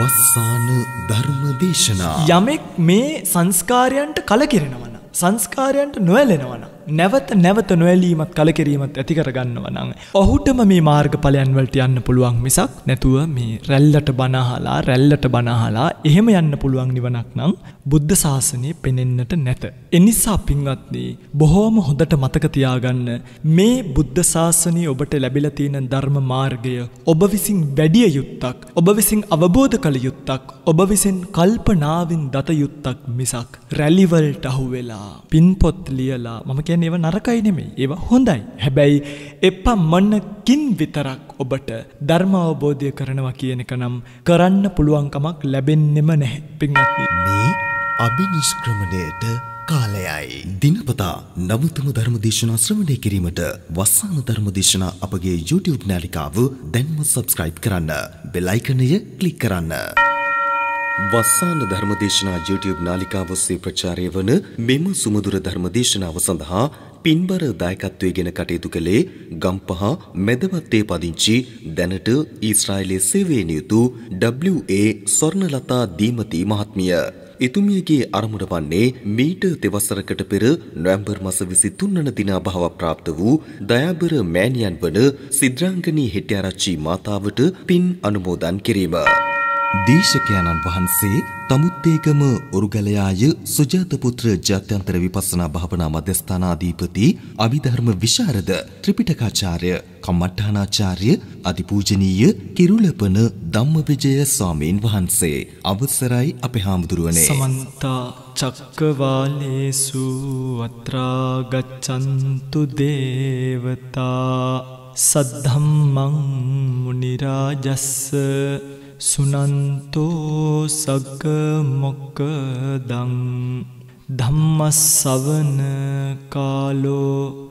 වස්සාන ධර්ම දේශනා යමෙක් මේ සංස්කාරයන්ට කලකිරෙනවන සංස්කාරයන්ට නොවැලෙනවන නැවත නැවත නොවැලීමත් කලකිරීමත් ඇති කරගන්නව නම් ඔහුටම මේ මාර්ගඵලයන් වලට යන්න පුළුවන් මිසක් නැතුව මේ රැල්ලට බනහලා රැල්ලට බනහලා එහෙම යන්න පුළුවන් නිවනක් නම් බුද්ධ ශාසනය පෙනෙන්නට නැත. එනිසා පින්වත්නි බොහෝම හොඳට මතක තියාගන්න මේ බුද්ධ ශාසනය ඔබට ලැබිලා තියෙන ධර්ම මාර්ගය ඔබ විසින් වැඩිය යුත්තක් ඔබ විසින් අවබෝධ කළ යුත්තක් ඔබ විසින් කල්පනාවෙන් දත යුත්තක් මිසක් රැලිවලට අහුවෙලා පින්පොත් ලියලා මම කියන්නේ ඒව නරකයි නෙමෙයි ඒව හොඳයි. හැබැයි එපමණකින් විතරක් ඔබට ධර්ම අවබෝධය කරනවා කියන එක නම් කරන්න පුළුවන්කමක් ලැබෙන්නෙම නැහැ. පින්වත්නි මේ අභිනිෂ්ක්‍රමණයට කාලයයි. දිනපතා නවතම ධර්මදේශනා ශ්‍රවණය කිරීමට වස්සාන ධර්මදේශනා අපගේ YouTube නාලිකාව දැන්ම සබස්ක්‍රයිබ් කරන්න. බෙල් අයිකනය ක්ලික් කරන්න. වස්සාන ධර්මදේශනා YouTube නාලිකාව ඔස්සේ ප්‍රචාරය වන මෙම සුමధుර ධර්මදේශනාව සඳහා පින්බර දායකත්වයේගෙන කටයුතු කළේ ගම්පහ මෙදවත්තේ පදිංචි දැනට ඊශ්‍රායලයේ සේවයෙන් යුතු WA ස්වර්ණලතා දීමති මහත්මිය. එතුමියගේ අරමුණ වන්නේ මීට දෙවසරකට පෙර නොවැම්බර් මස 23 වන දින අභාව પ્રાપ્ત වූ දයාබර මෑණියන් වන සිද්‍රාංගනී හෙටිආරච්චි මාතාවට පින් අනුමෝදන් කිරීම. දේශකයන්න් වහන්සේ තමුත්තේගම උරුගලයාය සුජාත පුත්‍ර ජාත්‍යන්තර විපස්සනා භාවනා මධ්‍යස්ථානාධිපති අභිධර්ම විශාරද ත්‍රිපිටකාචාර්ය කම්මට්ටානාචාර්ය අතිපූජනීය කිරුලපන ධම්මවිජය ස්වාමීන් වහන්සේ අවසරයි අපේ හාමුදුරුවනේ සමන්ත චක්කවාලේසු අත්‍රා ගච්ඡන්තු දේවතා සද්ධම්මං මුනි රාජස්ස සුනන්තෝ සග්ග මොක්කදං ධම්මස්සවන කාලෝ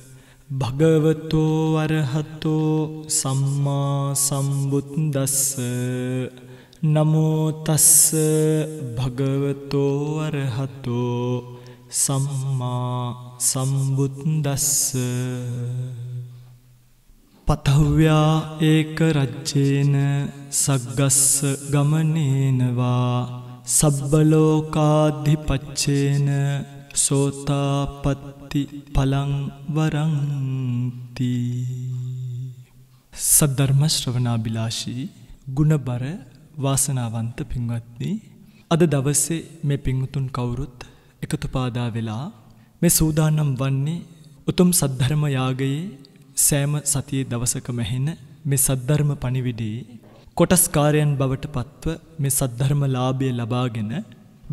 භගවතෝ අරහතෝ සම්මා සම්බුද්දස්ස නමෝ තස්ස භගවතෝ අරහතෝ සම්මා සම්බුද්දස්ස පතව්‍යා ඒක රජ්ජේන සග්ගස්ස ගමනේනවා සබ්බලෝකාධිපච්චේන සෝතාපත්ත පත්ති පලංවරංති සද්ධර්මශ්‍රවනාබිලාශී ගුණබර වාසනාවන්ත පින්වත්නි අද දවස්සේ මේ පිංහුතුන් කවුරුත් එකතු පාදා වෙලා මේ සූදානම් වන්නේ උතුම් සද්ධර්ම යාගයේ සෑම සතියේ දවසක මැහෙන මේ සද්ධර්ම පණිවිඩේ කොටස්කාරයන් බවට පත්ව මේ සද්ධර්ම ලාභය ලබාගෙන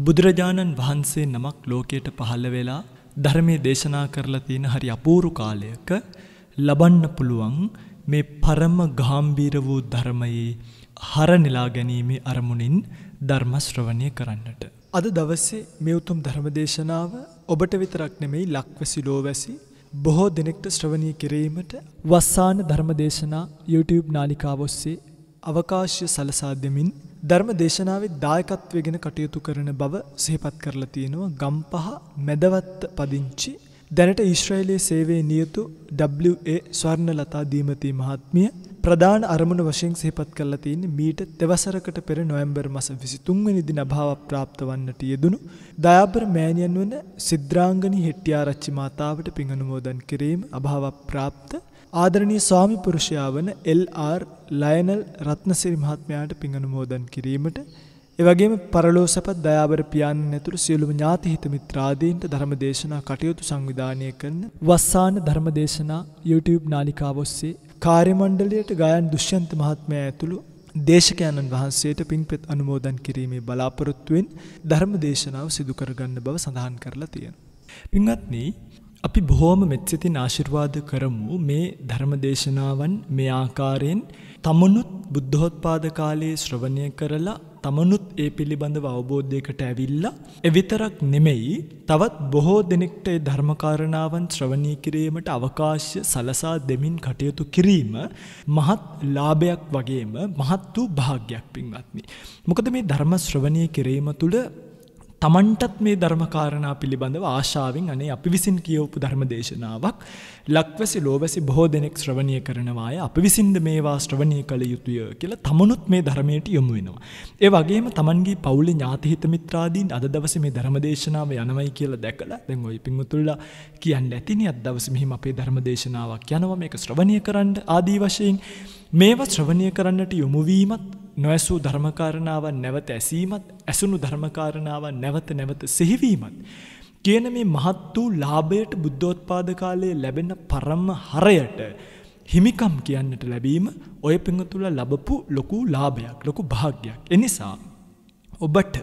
බුදුරජාණන් වහන්සේ නමක් ලෝකයට පහළ වෙලා ධර්මයේ දේශනා කරලා තියෙන හරි අපූරු කාලයක ලබන්න පුළුවන් මේ පරම ගාම්භීර වූ ධර්මයේ හරනිලා ගැනීමේ අරමුණින් ධර්ම ශ්‍රවණය කරන්නට. අද දවසේ මේ උතුම් ධර්මදේශනාව ඔබට විතරක් නෙමෙයි ලක්වැසි ලෝවැසි බොහෝ දිනෙකට ශ්‍රවණය කිරීමට වස්සාන ධර්මදේශනා YouTube නාලිකාව ඔස්සේ අවකාශය සලසා දෙමින් ධර්ම දේශනාවේ දායකත්වය ගැන කටයුතු කරන බව සිහිපත් කරලා තියෙනවා ගම්පහ මැදවත්ත පදිංචි දැනට ඊශ්‍රායලයේ සේවයේ නියුතු WA ස්වර්ණලතා දීමති මහත්මිය ප්‍රධාන අරමුණ වශයෙන් සිහිපත් කරලා තියෙන මීට තෙවසරකට පෙර නොවැම්බර් මස 23 වෙනි දින අභාව ප්‍රාප්ත වන්නට යෙදුණු දයාබර මෑණියන් වන සිද්‍රාංගනී හෙට්ටිආරච්චි මාතාවට පින් අනුමෝදන් කිරීම අභාව ප්‍රාප්ත ආදරණීය ස්වාමි පුරුෂයා වන එල්.ආර්. ලයනල් රත්නසිරි මහත්මයාට පින් අනුමෝදන් කිරීමට එවැගේම පරලෝ සැපත් දයාවර පියාණන් ඇතුළු සියලුම ඥාති හිත මිත්‍රාදීන්ට ධර්ම දේශනා කටයුතු සංවිධානය කරන වස්සාන ධර්ම දේශනා YouTube නාලිකාව ඔස්සේ කාර්යමණ්ඩලයට ගායන් දුෂ්‍යන්ත මහත්මයා ඇතුළු දේශකයන්න් වහන්සේට පින්පෙත් අනුමෝදන් කිරීමේ බලාපොරොත්තුවෙන් ධර්ම දේශනාව සිදු කරගන්න බව සඳහන් කරලා තියෙනවා. පින්වත්නි අපි බොහෝම මෙත්සිතින් ආශිර්වාද කරමු මේ ධර්මදේශනාවන් මේ ආකාරයෙන් තමනුත් බුද්ධොත්පාද කාලයේ ශ්‍රවණය කරලා තමනුත් ඒ පිළිබඳව අවබෝධයකට ඇවිල්ලා එවිතරක් නෙමෙයි තවත් බොහෝ දෙනෙක්ට ඒ ධර්මකාරණාවන් ශ්‍රවණී කිරීමට අවකාශ්‍ය සලසා දෙමින් කටයුතු කිරීම මහත් ලාභයක් වගේම මහත් වූ භාග්‍යයක් පින්වත්නි. මොකද මේ ධර්ම ශ්‍රවණී කිරීම තුළ තමන්ටත් මේ ධර්මකාරණා පිළිබඳව ආශාවෙන් අනේ අපි විසින් කියවපු ධර්ම දේශනාවක් ලක්වැසි ලෝවැසි බොහෝ දෙනෙක් ශ්‍රවණය කරනවාය අපි විසින්ද මේවා ශ්‍රවණය කළ යුතුය කියලා තමනුත් මේ ධර්මයට යොමු වෙනවා. ඒ වගේම තමන්ගේ පවුලේ ඥාතිහිත මිත්‍රාදීන් අද දවසේ මේ ධර්ම දේශනාව යනවයි කියලා දැකලා දැන් ওই පිංගුතුල්ලා කියන්න ඇතිනේ අද දවසේ මෙහිම අපේ ධර්ම දේශනාවක් යනවා මේක ශ්‍රවණය කරන්න ආදී වශයෙන් මේවා ශ්‍රවණය කරන්නට යොමු වීමත් නොඇසූ ධර්මකාරණාවන් නැවත ඇසීමත් ඇසුණු ධර්මකාරණාවන් නැවත නැවත සිහිවීමත්. කියන මේ මහත් වූ ලාභයට බුද්ධෝත්පාද කාලයේ ලැබෙන පරම හරයට හිමිකම් කියන්නට ලැබීම ඔය පිඟතුල ලබපු ලොකු ලාභයක් ලොකු භාග්‍යයක්. එනිසා ඔබට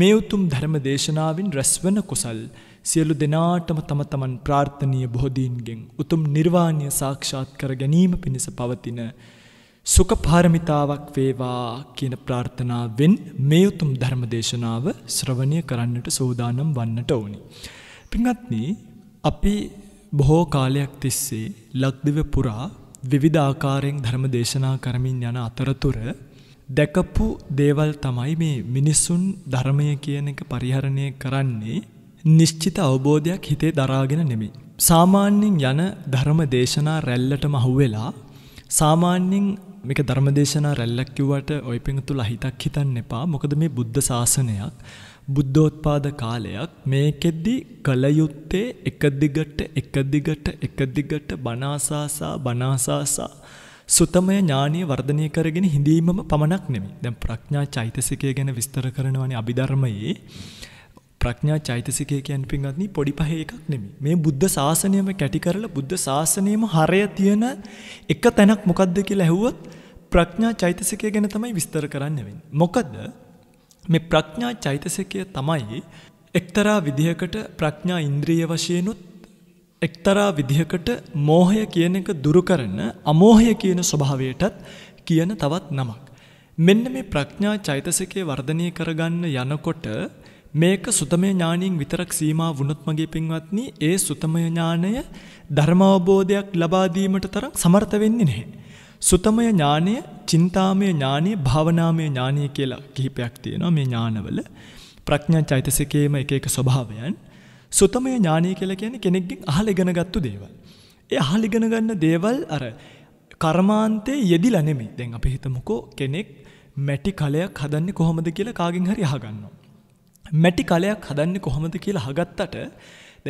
මේ උතුම් ධර්ම දේශනාවෙන් රැස්වන කුසල් සියලු දෙනාටම තම තමන් ප්‍රාර්ථනීය බෝධීන්ගෙන් උතුම් නිර්වාණය සාක්ෂාත් කර ගැනීම පිණිස පවතින සුකපාරමිතාවක් වේවා කියන ප්‍රාර්ථනාවෙන් මේ උතුම් ධර්ම දේශනාව ශ්‍රවණය කරන්නට සූදානම් වන්නට ඕනි. පින්වත්නි, අපි බොහෝ කාලයක් තිස්සේ ලක්දිව පුරා විවිධ ආකාරයෙන් ධර්ම දේශනා කරමින් යන අතරතුර දැකපු දේවල් තමයි මේ මිනිස්සුන් ධර්මය කියන එක පරිහරණය කරන්නේ නිශ්චිත අවබෝධයක් හිතේ දරාගෙන නෙමෙයි. සාමාන්‍යයෙන් යන ධර්ම දේශනා රැල්ලටම අහුවෙලා සාමාන්‍යයෙන් මේක ධර්මදේශනා රැල්ලක් කිව්වට ওই පිංතුලා හිතක් හිතන්න එපා. මොකද මේ බුද්ධ ශාසනයක් බුද්ධෝත්පාද කාලයක් මේකෙද්දි කල යුත්තේ එක දිගට එක දිගට එක දිගට බණාසාසා බණාසාසා සුතමය ඥානය වර්ධනය කරගෙන හිඳීමම පමණක් නෙමෙයි. දැන් ප්‍රඥා චෛතසිකය ගැන විස්තර කරනවානේ අභිධර්මයේ. ප්‍රඥා චෛතසිකය කියන් පින්වත්නි පොඩි පහේ එකක් නෙමෙයි. මේ බුද්ධ ශාසනයම කැටි කරලා බුද්ධ ශාසනයම හරය තියෙන එක තැනක් මොකද්ද කියලා ඇහුවොත් ප්‍රඥා චෛතසිකය ගැන තමයි විස්තර කරන්න වෙන්නේ. මොකද මේ ප්‍රඥා චෛතසිකය තමයි එක්තරා විදිහකට ප්‍රඥා ඉන්ද්‍රිය වශයෙන්ුත් එක්තරා විදිහකට මෝහය කියන එක දුරු කරන අමෝහය කියන ස්වභාවයටත් කියන තවත් නමක්. මෙන්න මේ ප්‍රඥා චෛතසිකය වර්ධනය කරගන්න යනකොට මේක සුතමය ඥානයෙන් විතරක් සීමා වුණොත් මගේ පින්වත්නි ඒ සුතමය ඥානය ධර්ම අවබෝධයක් ලබා දීමට තරම් සමර්ථ වෙන්නේ නැහැ. සුතමය ඥානය, චින්තාමය ඥානය, භාවනාමය ඥානය කියලා කිහිපයක් තියෙනවා මේ ඥානවල. ප්‍රඥා චෛතසිකයේම එක එක ස්වභාවයන්. සුතමය ඥානය කියලා කියන්නේ කෙනෙක්ගෙන් අහලා ඉගෙනගත්තු දේවල්. ඒ අහලා ඉගෙන ගන්න දේවල් අර කර්මාන්තේ යෙදිලා නෙමෙයි. දැන් අපි හිතමුකෝ කෙනෙක් මැටි කලයක් හදන්නේ කොහොමද කියලා කාගෙන් හරි අහගන්නවා. මැටි කලයක් හදන්න කොහොමද කියලා හගත්තට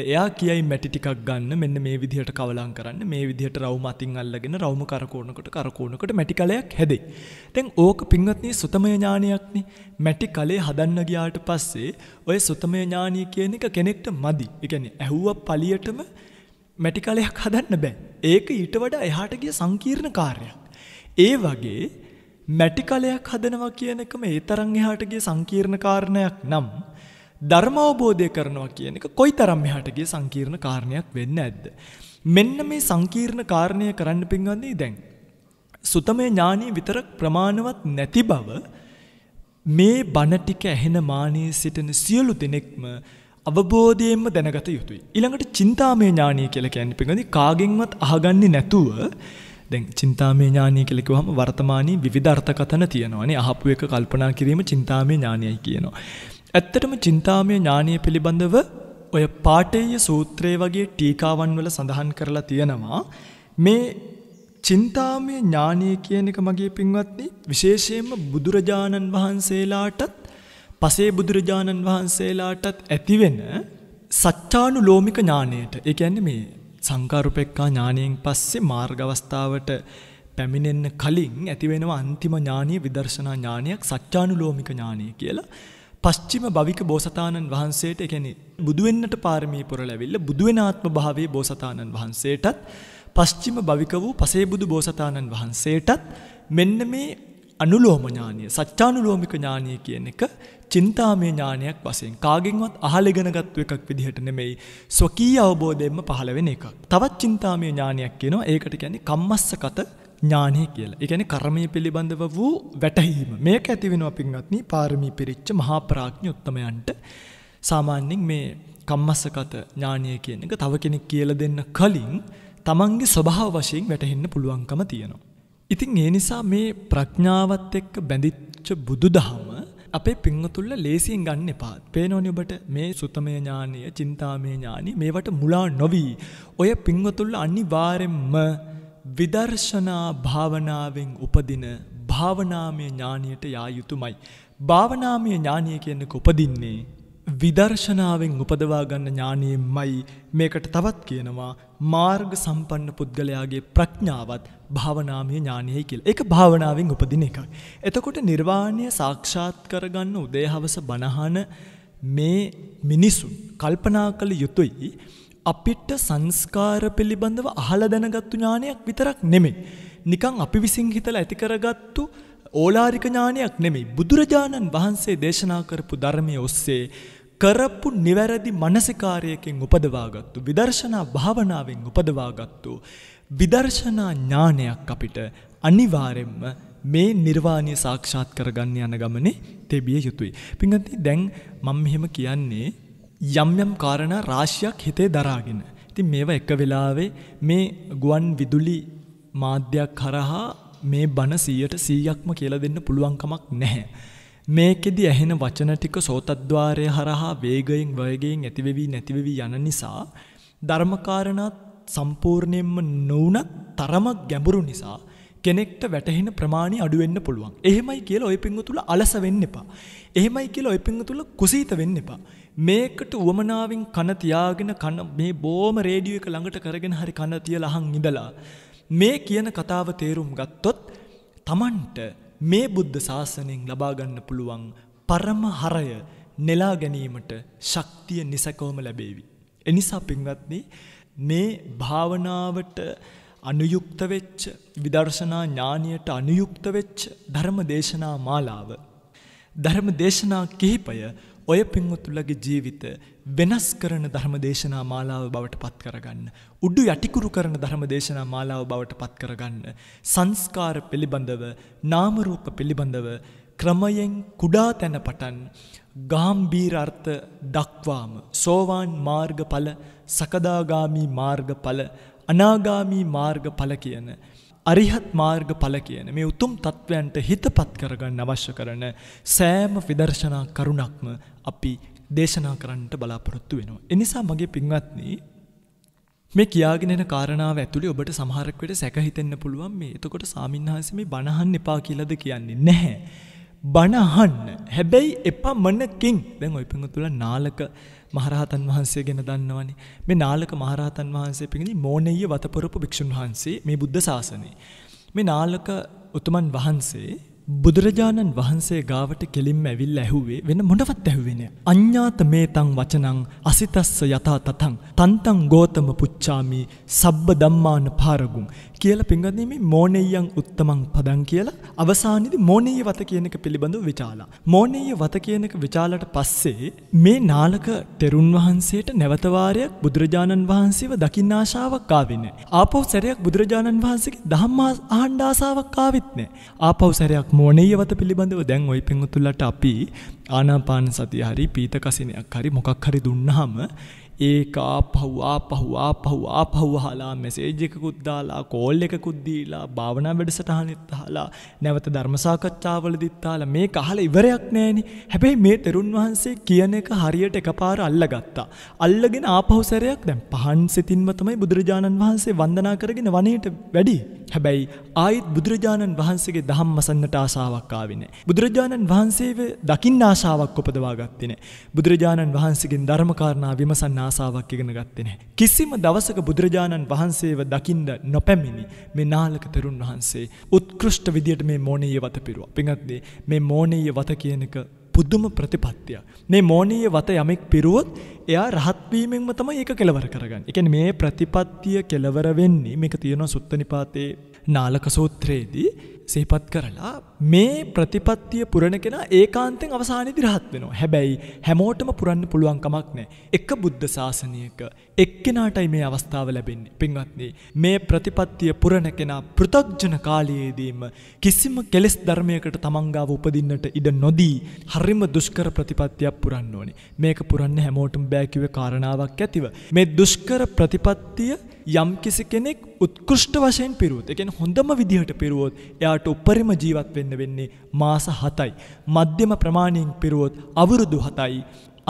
එයා කියයි මැටි ටිකක් ගන්න මෙන්න මේ විදිහට කවලම් කරන්න මේ විදිහට රවුම අතින් අල්ලගෙන රවුම කරකෝනකොට කරකෝනකොට මැටි කලයක් හැදේ. දැන් ඕක පින්වත්නි සුතමය ඥානයක්නේ. මැටි කලේ හදන්න ගියාට පස්සේ ඔය සුතමය ඥානිය කියන එක කෙනෙක්ට මදි. ඒ කියන්නේ ඇහුවා පලියටම මැටි කලයක් හදන්න බෑ. ඒක ඊට වඩා එහාට ගිය සංකීර්ණ කාර්යයක්. ඒ වගේ මැටි කලයක් හදනවා කියන එකම ඒ තරම් එහාට ගිය සංකීර්ණ කාරණයක් නම් ධර්මවබෝධය කරනවා කියන එක කොයි තරම් මෙහාටගේ සංකීර්ණ කාරණයක් වෙන්න ඇද්ද. මෙන්න මේ සංකීර්ණ කාරණය කරන්න පින්වන්නේ දැන්. සුතමය ඥානී විතර ප්‍රමාණවත් නැති බව මේ බණටික ඇහෙන මානයේ සිටින සියලු දෙනෙක්ම අවබෝධයෙන්ම දැනගත යුතුයි. ඊළඟට චින්තාමය ඥානය කියලා කියන්නේ පින්වන්නේ කාගෙන්වත් අහගන්නේ නැතුව දැන් චින්තාමය ඥානය කියලා කිව්වම වර්තමානයේ විවිධ අර්ථකථන තියෙනවානේ. අහපු එක කල්පනා කිරීම චින්තාමය ඥානයයි කියනවා. ඇත්තටම චින්තාමය ඥානය පිළිබඳව ඔය පාටේය සූත්‍රය වගේ ටීකාවන් වල සඳහන් කරලා තියෙනවා මේ චින්තාමය ඥානය කියන එක මගේ පින්වත්නි විශේෂයෙන්ම බුදුරජාණන් වහන්සේලාටත් පසේ බුදුරජාණන් වහන්සේලාටත් ඇතිවෙන සච්චානු ලෝමික ඥානයට ඒ කියන්නේ මේ සංකාරුපෙක්කා ඥානයෙන් පස්සේ මාර්ගවස්ථාවට පැමිණෙන්න කලින් ඇතිවෙනව අන්තිම ඥානීය විදර්ශනා ඥානයක් සච්චානුලෝමික ඥානය කියලා පස්චිම භවික බෝසතාණන් වහන්සේට එකැනෙ බුදුවෙන්නට පාරමී පුර ලැවිල්ල බුදුවෙනාත්ම භාවේ බෝසතාණන් වහන්සේටත් පස්්චිම භවික වූ පසේබුදු බෝසතාණන් වහන්සේටත් මෙන්න මේ අනුලෝමඥානය සච්චානුලෝමික ඥානය කියන එක චින්තාමය ඥානයක් වසයෙන් කාගෙන්වත් අහලගෙනගත්ව එකක් විදිහට නෙමෙයි ස්වකී අවබෝධයෙන්ම පහළවෙන එක. තවත් චින්තාමය ඥානයක් කියනවා ඒකට ගැන කම්මස්ස කත ඥානය කියලා. එකන කර්මය පිළිබඳව වූ වැටහීම මේක ඇතිවෙන අපින්වත්න පාරමී පිරිච්ච මහා ප්‍රාඥ උත්තමයන්ට සාමාන්‍යෙන් මේ කම්මස්සකත ඥානය කියන එක තව කෙනෙක් කියල දෙන්න කලින් තමන්ගේ ස්වභාව වශයෙන් වැටහෙන්න පුළුවන්කම තියෙනවා. ඉතින් ඒ නිසා මේ ප්‍රඥාවත් එක්ක බැඳිච්ච බුදු දහම අපේ පිංහතුල්ල ලේසියෙන් ගන්න එපාත් පේනෝනි ඔබට මේ සුතමය ඥානය චින්තාමය ඥානි මේවට මුලා නොවී ඔය පිංහතුල්ල අනිවාරෙන්ම විදර්ශනා භාවනාවෙන් උපදින භාවනාමය ඥානයට යා යුතුමයි. භාවනාමය ඥානය කියන්නක උපදින්නේ. විදර්ශනාවෙන් උපදවා ගන්න ඥානයෙන් මයි මේකට තවත් කියනවා මාර්ග සම්පන්න පුද්ගලයාගේ ප්‍රඥාවත් භාවනාමය ඥානයයි කියල් එක භාවනාවෙන් උපදින එකක්. එතකොට නිර්වාණය සාක්ෂාත් කරගන්න උදේහවස බණහන මේ මිනිසුන් කල්පනා කළ යුතුයි. අපිට සංස්කාර පිළිබඳව අහල දැනගත්තු ඥානයක් විතරක් නෙමෙයි. නිකං අපි විසින් හිතල ඇති කරගත්තු ඕලාරික ඥානයක් නෙමෙයි. බුදුරජාණන් වහන්සේ දේශනා කරපු ධර්මය ඔස්සේ කරපු නිවැරදි මනසිකාරයකින් උපදවාගත්තු විදර්ශනා භාවනාවෙන් උපදවාගත්තු විදර්ශනා ඥානයක් අපිට අනිවාරෙන්ම මේ නිර්වාණය සාක්ෂාත් කරගන්න යන ගමනේ තෙබිය යුතුයි. පිංගති දැන් මම මෙහෙම කියන්නේ යම් යම් කාරණා රාශියක් හිතේ දරාගෙන. ඉතින් මේවා එක වෙලාවේ මේ ගුවන් විදුලි මාධ්‍යයක් කරහා මේ බණ 100ට 100ක්ම කියලා දෙන්න පුළුවන් කමක් නැහැ. මේකෙදි ඇහෙන වචන ටික සෝතද්්වාරය හරහා වේගයෙන් වයගයෙන් ඇතිවෙවි නැතිවෙවි යන නිසා ධර්මකාරණාත් සම්පූර්ණයෙන්ම නොවනත් තරමක් ගැඹුරු නිසා කෙනෙක්ට වැටහෙන ප්‍රමාණි අඩුවෙන්න්න පුළුවන්. එහෙමයි කියලා ඔය පිංහ තුළ අලස වෙන්න එපා. එහෙමයි කියලා ඔය පිංහ තුළ කුසීත වෙන්න එපා. මේකට උවමනාවෙන් කන තියාගෙන කන මේ බොම රේඩියෝ එක ළඟට කරගෙන හරි කන තියලා අහන් ඉඳලා මේ කියන කතාව තේරුම් ගත්තොත් Tamanට මේ බුද්ධ ශාසනයෙන් ලබා ගන්න පුළුවන් පරම හරය නෙලා ගැනීමට ශක්තිය නිසකවම ලැබේවි. එනිසා පින්වත්නි මේ භාවනාවට අනුයුක්ත වෙච්ච විදර්ශනා ඥානියට අනුයුක්ත වෙච්ච ධර්ම දේශනා මාලාව ධර්ම දේශනා කිහිපය ඔය පින්වුතුලගේ ජීවිත වෙනස් කරන ධර්මදේශනා මාලාව බවට පත් කරගන්න. උඩු යටිකුරු කරන ධර්මදේශනා මාලාව බවට පත් කරගන්න. සංස්කාර පිළිබඳව, නාම රූප පිළිබඳව ක්‍රමයෙන් කුඩා තැන පටන් ගාම්භීර අර්ථ දක්වාම සෝවාන් මාර්ගඵල, සකදාගාමි මාර්ගඵල, අනාගාමි මාර්ගඵල කියන අරිහත් මාර්ග පල කියන මේ උතුම් තත්ත්වයන්ට හිතපත් කරගන්න අවශ්‍ය කරන සෑම විදර්ශනා කරුණක්ම අපි දේශනා කරන්නට බලාපොරොත්තු වෙනවා. එනිසා මගේ පින්වත්න්නේ මේ කියාගෙනෙන කාරණාව ඇතුළි ඔබට සමහරක්වට සැකහිතෙන්න්න පුළුවන් මේ එතකොට සාමින්හස මේ බණහන් එපා කියලද කියන්නේ නැහැ. බණහන්න හැබැයි එපා මන්නකින් දැන් ඔයි පිඟතුළ නාලක මහරහතන් වහන්සේ ගෙන දන්නවනි මේ නාලක මහරහතන් වහන්සේ පිඟි මෝනය වතපොරපු භික්ෂන් වහන්සේ මේ බුද්ධ ශාසනය. මේ නාලක උතුමන් වහන්සේ බුදුරජාණන් වහන්සේ ගාවට කෙලින්ම ඇවිල් ඇහුවේ වෙන මොනවත් ඇහුවෙන. අඤ්ඥාත මේතං වචනං අසිතස්ස යතා තතං තන්තං ගෝතම පුච්චාමි සබ්බ දම්මාන පාරගුම් කියල පිංගදීම මෝනෙයන් උත්තමං පදන් කියලා අවසානිදි මෝනයේ වත කියනක පිළිබඳව විචාලා. මෝනයේ වත කියනක විචාලට පස්සේ මේ නාලක තෙරුන් වහන්සේට නැවතවාරයක් බුදුරජාණන් වහන්සේව දකිින් ආශාවක් ආවෙන. ආපව් සැරයක් බුදුරජාණන් වහන්සේ දහම්මා ආණ්ඩාසාවක් ආවිත්නෑ. ආපව් සැරයක් මෝනීයවත පිළිබඳව දැන් ඔයි පෙන්ගුතුල්ලට අපි ආනාපාන සතිය හරි පීත කසිනයක් හරි මොකක් හරි දුන්නහම ඒකා පහ්වා පහ්වා පහ්වා පහ්වහලා මෙසේජ් එකකුද්දාලා කෝල් එකකුද්දීලා භාවනා වැඩසටහනෙත් හලා නැවත ධර්මසාකච්ඡාවල දිත්තාලා මේ කහල ඉවරයක් නෑනි හැබැයි මේ තෙරුන් වහන්සේ කියන එක හරියට එකපාර අල්ලගත්තා. අල්ලගෙන ආපහුසරයක් දැන් පහන් සිතින්ම තමයි බුදුරජාණන් වහන්සේ වන්දනා කරගෙන වනයට වැඩි. හැබැයි ආයිත් බුදුරජාණන් වහන්සේගේ දහම් මසන්නට ආසාාවක් ආවිනේ. බුදුරජාණන් වහන්සේව දකිින් ආශාවක් උපදවාගත්තින. බුදුරජාණන් වහන්සේගෙන් ධර්මකාරණා විමසන්න ආසාවක් ඉගෙන ගත්තේ නැහැ. කිසිම දවසක බුදුරජාණන් වහන්සේව දකින්න නොපැමිණි මේ නාලක තරුණ වහන්සේ උත්කෘෂ්ඨ විදියට මේ මෝනීය වත පිරුවා. පින්වත්නි මේ මෝනීය වත කියනක පුදුම ප්‍රතිපත්තිය. මේ මෝනීය වත යමෙක් පිරුවොත් එයා රහත්වීමෙන්ම තමයි ඒක කෙලවර කරගන්න. එකන මේ ප්‍රතිපත්තිය කෙලවර වෙන්නේ මේක තියෙනවා සුත්තනිපාතයේ නාලක සූත්‍රයේදී සේපත් කරලා මේ ප්‍රතිපත්තිය පුරණ කෙන ඒකාන්තෙන් අවසානිදි රහත් වෙනවා හැබැයි හැමෝටම පුරන්න පුළුවන්කමක් නෑ එක බුද්ධ ශාසනයක එක්කෙනාටයි මේ අවස්ථාව ලැබෙන්නේ පින්වත්න්නේ මේ ප්‍රතිපත්තිය පුරණ කෙනා පෘතක්ජන කාලයේදීම කිසිම කෙලෙස් ධර්මයකට තමන්ගාව උපදින්නට ඉඩ නොදී හරිම දුෂ්කර ප්‍රතිපත්තියක් පුරන්න ඕනි මේක පුරන්න හැමෝටම බෑකිව කාරණාවක් ඇතිව මේ දුෂ්කර ප්‍රතිපත්තිය යම් කිසි කෙනෙක් උත්කෘෂ්ට වශයෙන් පිරුවොත් එකෙන් හොඳම විදිහට පිරුවොත් එයාට උපරිම ජීවත් වෙන්න වෙන්නේ මාස හතයි මධ්‍යම ප්‍රමාණයෙන් පිරුවොත් අවුරුදු හතයි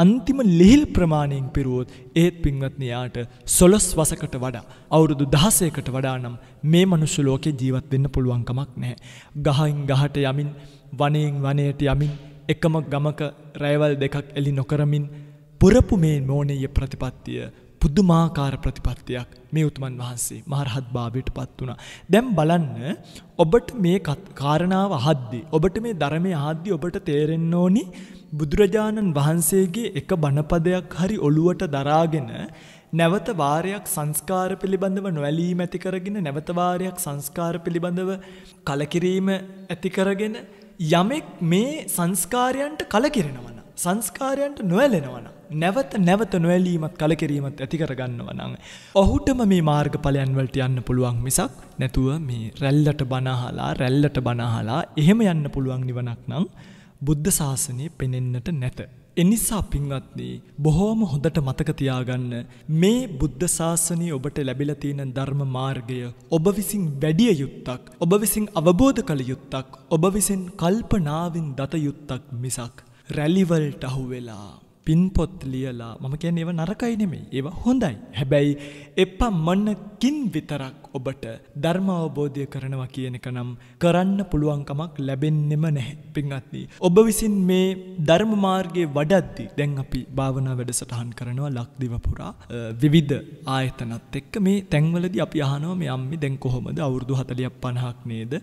අන්තිම ලිහිල් ප්‍රමාණයෙන් පිරුවොත් ඒත් පින්වත්නි යාට සොළොස් වසකට වඩා අවුරුදු 16කට වඩා නම් මේ මනුෂ්‍ය ලෝකේ ජීවත් වෙන්න පුළුවන් කමක් නැහැ. ගහින් ගහට යමින් වනයෙන් වනයට යමින් එකම ගමක රැයවල් දෙකක් එලි නොකරමින් පුරපු මේ මෝනීය ප්‍රතිපත්තිය පුදුමාකාර ප්‍රතිපත්තියක් මේ උතුමන් වහන්සේ මහරහත් භාවයට පත් වුණා. දැන් බලන්න ඔබට මේ කාරණාව අහද්දි ඔබට මේ ධර්මයේ අහද්දි ඔබට තේරෙන්න ඕනි බුදුරජාණන් වහන්සේගේ එක බණපදයක් හරි ඔළුවට දරාගෙන නැවත වාරයක් සංස්කාර පිළිබඳව නොවැලීම ඇති කරගෙන නැවත වාරයක් සංස්කාර පිළිබඳව කලකිරීම ඇති කරගෙන යමෙක් මේ සංස්කාරයන්ට කලකිරෙනවන සංස්කාරයන්ට නොවැලෙනවන නැවත නැවත නොවැලීමත් කලකිරීමත් ඇති කරගන්නව නම් ඔහුටම මේ මාර්ගඵලයන් වලට යන්න පුළුවන් මිසක් නැතුව මේ රැල්ලට බනහලා රැල්ලට බනහලා එහෙම යන්න පුළුවන් නිවනක් නම් බුද්ධ ශාසනය පෙනෙන්නට නැත. එනිසා පින්වත්න්නේ බොහෝම හොඳට මතකතියාගන්න මේ බුද්ධ ශාසනය ඔබට ලැබිලතියෙන ධර්ම මාර්ගය ඔබ විසින් වැඩිය යුත්තක් ඔබ විසින් අවබෝධ කළ යුත්තක් ඔබ විසින් කල්පනාවෙන් දතයුත්තක් මිසක් රැලිවල්ට අහුවෙලා පින්පොත් ලියලා මම කියන්න ඒව නරකයි නෙමෙයි ඒව හොඳයි හැබැයි එපා මන්නකින් විතරක් ඔබට ධර්ම අවබෝධය කරනවා කියන එක නම් කරන්න පුළුවන්කමක් ලැබෙන්නෙම නැහැ පින්වත්නි ඔබ විසින් මේ ධර්ම මාර්ගයේ වඩද්දී දැන් අපි භාවනා වැඩසටහන් කරනවා ලක්දිව පුරා විවිධ ආයතනත් එක්ක මේ තැන්වලදී අපි අහනවා මේ අම්මේ දැන් කොහොමද අවුරුදු 40ක් 50ක් නේද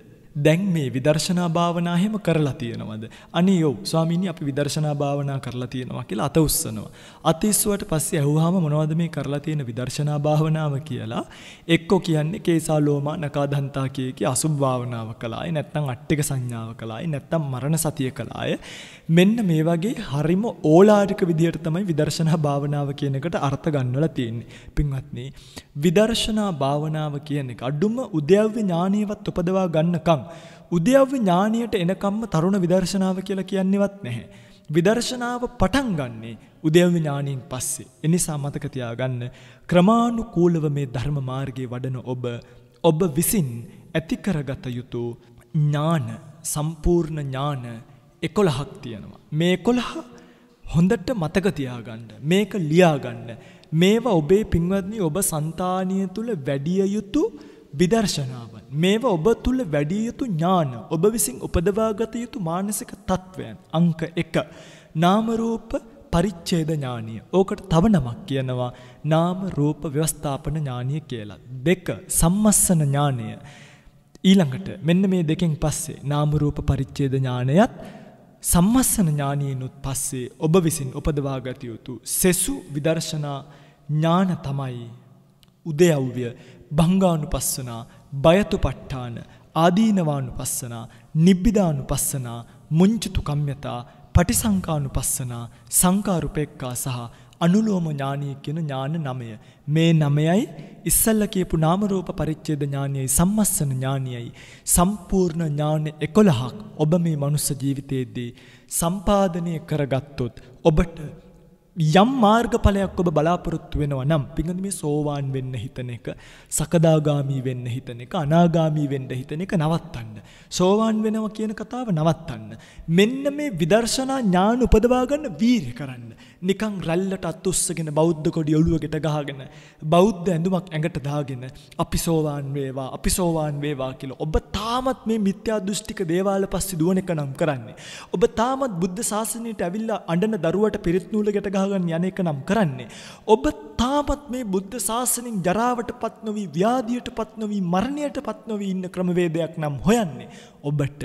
දැන් මේ විදර්ශනා භාවනා හැම කරලා තියෙනවද? අනේ ඔව් ස්වාමීනි අපි විදර්ශනා භාවනා කරලා තියෙනවා කියලා අත උස්සනවා. අත ඉස්සුවට පස්සේ ඇහුවාම මොනවද මේ කරලා තියෙන විදර්ශනා භාවනාව කියලා? එක්කෝ කියන්නේ කේසාලෝමා නකාදන්තා කියේකී අසුභ භාවනාව කළායි නැත්නම් අට්ටික සංඥාව කළායි නැත්නම් මරණ සතිය කළාය. මෙන්න මේ වගේ හරිම ඕලාරික විදියට තමයි විදර්ශනා භාවනාව කියන එකට අර්ථ ගන්නවලා තියෙන්නේ. පින්වත්නි විදර්ශනා භාවනාව කියන එක අඩුම උද්‍යව්‍ය ඥානියවත් උපදවා ගන්නකම් එනකම් උද්‍යව්‍ය ඥානියට එනකම්ම තරුණ විදර්ශනාව කියලා කියන්නේවත් නැහැ. විදර්ශනාව පටන් ගන්නේ උද්‍යව්‍ය ඥානියෙන් පස්සේ. එනිසා මතක තියාගන්න ක්‍රමානුකූලව මේ ධර්ම මාර්ගයේ වඩන ඔබ ඔබ විසින් ඇති කරගත යුතු ඥාන සම්පූර්ණ ඥාන 11ක් තියෙනවා. මේ 11 හොඳට මතක තියාගන්න. මේක ලියාගන්න. මේවා ඔබේ පින්වත්නි ඔබ సంతානිය තුල වැඩි යුතු විදර්ශනාවන් මේවා ඔබ තුල වැඩි යුතු ඥාන ඔබ විසින් උපදවාගත යුතු මානසික තත්වයන් අංක 1 නාම රූප පරිච්ඡේද ඥානිය. ඕකට තව නමක් කියනවා නාම රූප ව්‍යවස්ථාපන ඥානිය කියලා. දෙක සම්මස්සන ඥානය. ඊළඟට මෙන්න මේ දෙකෙන් පස්සේ නාම රූප පරිච්ඡේද ඥානයත් සම්මස්සන ඥානියනුත් පස්සේ ඔබ විසින් උපදවාගත යුතු සෙසු විදර්ශනා ඥාන තමයි උදයව්‍ය භංගානුපස්සනා බයතුපට්ඨාන ආදීනවානුපස්සනා නිබ්බිදානුපස්සනා මුංචිතුකම්්‍යතා පටිසංකානුපස්සනා සංකාරුපෙක්කා සහ අනුලෝම ඥානීය කියන ඥාන නමය. මේ නමයයි ඉස්සල්ල කියපු නාම රූප පරිච්ඡේද ඥානයයි සම්මස්සන ඥානයයි සම්පූර්ණ ඥාන 11ක් ඔබ මේ මනුස්ස ජීවිතයේදී සම්පාදනය කරගත්තොත් ඔබට යම් මාර්ගඵලයක් ඔබ බලාපොරොත්තු වෙනවා නම් පිඟඳ මේ සෝවාන් වෙන්න හිතන එක සකදාගාමී වෙන්න හිතන එක අනාගාමී වෙන්න හිතන එක නවත්තන්න සෝවාන් වෙනවා කියන කතාව නවත්තන්න මෙන්න මේ විදර්ශනා ඥාන උපදවා ගන්න වීරිය කරන්න නිකං රැල්ලට අත්ඔස්සගෙන බෞද්ධ කොඩි ඔළුවගෙට ගහගෙන බෞද්ධ ඇඳුමක් ඇඟට දාගෙන අපි සෝවාන් වේවා අපි සෝවාන් වේවා කියලා ඔබ තාමත් මේ මිත්‍යා දෘෂ්ටික දේවාල පස්සේ දුවන එක නම් කරන්නේ ඔබ තාමත් බුද්ධ ශාසනයට ඇවිල්ලා අඬන දරුවට පිරිත් නූලකට ගහගෙන යන එක නම් කරන්නේ ඔබ තාමත් මේ බුද්ධ ශාසනයෙන් ජරාවට පත් නොවි ව්‍යාධියට පත් නොවි මරණයට පත් නොවි ඉන්න ක්‍රමවේදයක් නම් හොයන්නේ ඔබට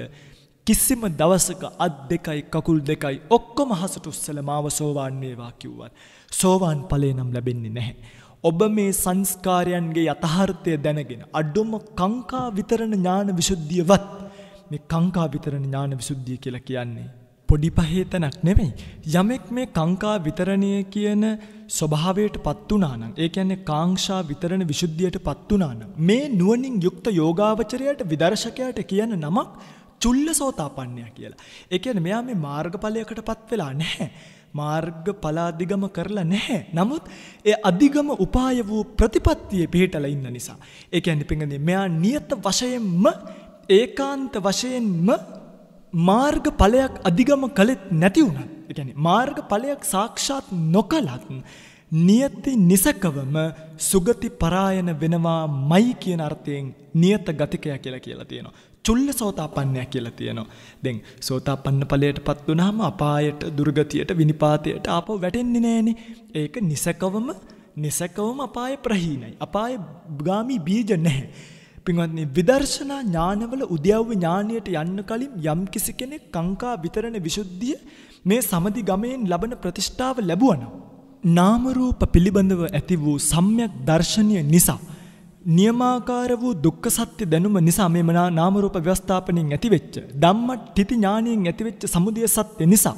කිසිම දවසක අත් දෙකයි කකුල් දෙකයි ඔක්කොම හසට උස්සලමාව සෝවාන්නේවා කිව්වත්. සෝවාන් පලේ නම් ලැබෙන්නේ නැහැ. ඔබ මේ සංස්කාරයන්ගේ යථහර්ථය දැනගෙන අඩුම කංකා විතරණ ඥාන විශුද්ධියවත් මේ කංකා විතරණ ඥාන විශුද්ධිය කියලා කියන්නේ. පොඩි පහේතනක් නෙමෙයි. යමෙක් මේ කංකා විතරණය කියන ස්වභාවයට පත්වනානම් ඒ කියන්නේ කාංක්ෂා විතරණ විශුද්ධියට පත්වනානම්. මේ නුවනින් යුක්ත යෝගාවචරයට විදර්ශකයට කියන නමක් චුල්ල සෝතාපන්නයා කියලා. ඒ කියන්නේ මෙයා මේ මාර්ගඵලයකටපත් වෙලා නැහැ. මාර්ග පලාදිගම කරලා නැහැ. නමුත් ඒ අධිගම උපාය වූ ප්‍රතිපත්තියේ පිහිටලා ඉන්න නිසා. ඒ කියන්නේ පින්ගන්නේ මෙයා නියත වශයෙන්ම ඒකාන්ත වශයෙන්ම මාර්ග ඵලයක් අධිගම කළෙත් නැති වුණත්. ඒ කියන්නේ මාර්ග ඵලයක් සාක්ෂාත් නොකලත් නියති නිසකවම සුගති පරායන වෙනවාමයි කියන අර්ථයෙන් නියත ගතිකය කියලා කියලා තියෙනවා. චුල්ල සෝතාපන්නයක් කියලා තියෙනවා. දැන් සෝතාපන්න ඵලයටපත් වුනහම අපායට, දුර්ගතියට, විනිපාතයට ආපහු වැටෙන්නේ නැහනේ. ඒක නිසකවම නිසකවම අපාය ප්‍රහීනයි. අපාය ගාමි බීජ නැහැ. පින්වත්නි විදර්ශනා ඥානවල උද්‍යව්‍ය ඥානයට යන්න කලින් යම් කිසි කෙනෙක් කංකා විතරණ විසුද්ධිය මේ සමදි ගමයෙන් ලබන ප්‍රතිෂ්ඨාව ලැබුවනම් නාම රූප පිළිබඳව ඇති වූ සම්‍යක් දර්ශනීය නිසා නියමාකාර වූ දුක්ඛ සත්‍ය දැනුම නිසා මේ මනා නාම රූප ව්‍යවස්ථාපණයෙන් ඇතිවෙච්ච ධම්මටිති ඥාණයෙන් ඇතිවෙච්ච සමුදය සත්‍ය නිසා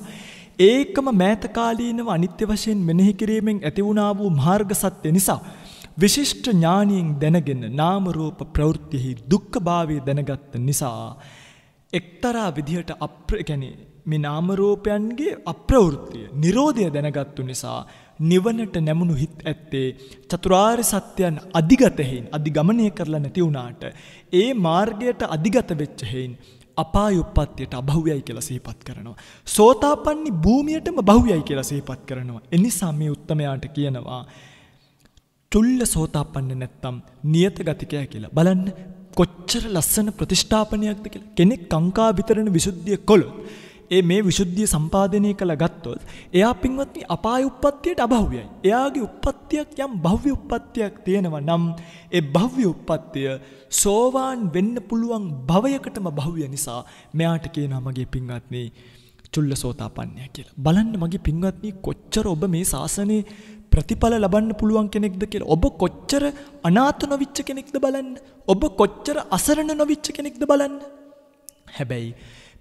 ඒකම මෑත කාලීනව අනිත්‍ය වශයෙන් මෙනෙහි කිරීමෙන් ඇති වුණා වූ මාර්ග සත්‍ය නිසා විශිෂ්ට ඥාණයෙන් දැනගෙන නාම රූප ප්‍රවෘත්තිෙහි දුක්ඛභාවය දැනගත් නිසා එක්තරා විදිහට අප්‍ර කියන්නේ මේ නාම රූපයන්ගේ අප්‍රවෘත්තිය නිරෝධය දැනගත්තු නිසා නිවනට නැමුණු හිත් ඇත්තේ චතුරාර් සත්‍යයන් අධිගතහෙයින් අධිගමනය කරලා නැතිවුණාට. ඒ මාර්ගයට අධිගත වෙච්චහෙයින්. අපායුප්පත්තියට අභව්‍යයි කියලා සහිපත් කරනවා. සෝතාපන්නේ භූමියටම බහුයයි කියලා සහිපත් කරනවා. එනිසා මේ උත්තමයාට කියනවා. චුල්ල සෝතාපන්න නැත්තම් නියත ගතිකය කියලා බලන්න කොච්චර ලස්සන ප්‍රතිෂ්ඨාපනයක්ද කියලා කෙනෙක් කංකා විතරණ විසුද්ධිය කොළොත්. ඒ මේ විශුද්ධිය සම්පාදනය කළ ගත්තොත් එයා පින්වත්නි අපාය උප්පත්තියට අභව්‍යයි. එයාගේ උප්පත්තියක් යම් භව්‍ය උප්පත්තියක් තියෙනවා නම් ඒ භව්‍ය උප්පත්තිය සෝවාන් වෙන්න පුළුවන් භවයකටම භව්‍ය නිසා මෙයාට කියනවා මගේ පින්වත්නි චුල්ලසෝතාපන්නය කියලා. බලන්න මගේ පින්වත්නි කොච්චර ඔබ මේ ශාසනයේ ප්‍රතිඵල ලබන්න පුළුවන් කෙනෙක්ද කියලා ඔබ කොච්චර අනාත නොවිච්ච කෙනෙක්ද බලන්න ඔබ කොච්චර අසරණ නොවිච්ච කෙනෙක්ද බලන්න හැබැයි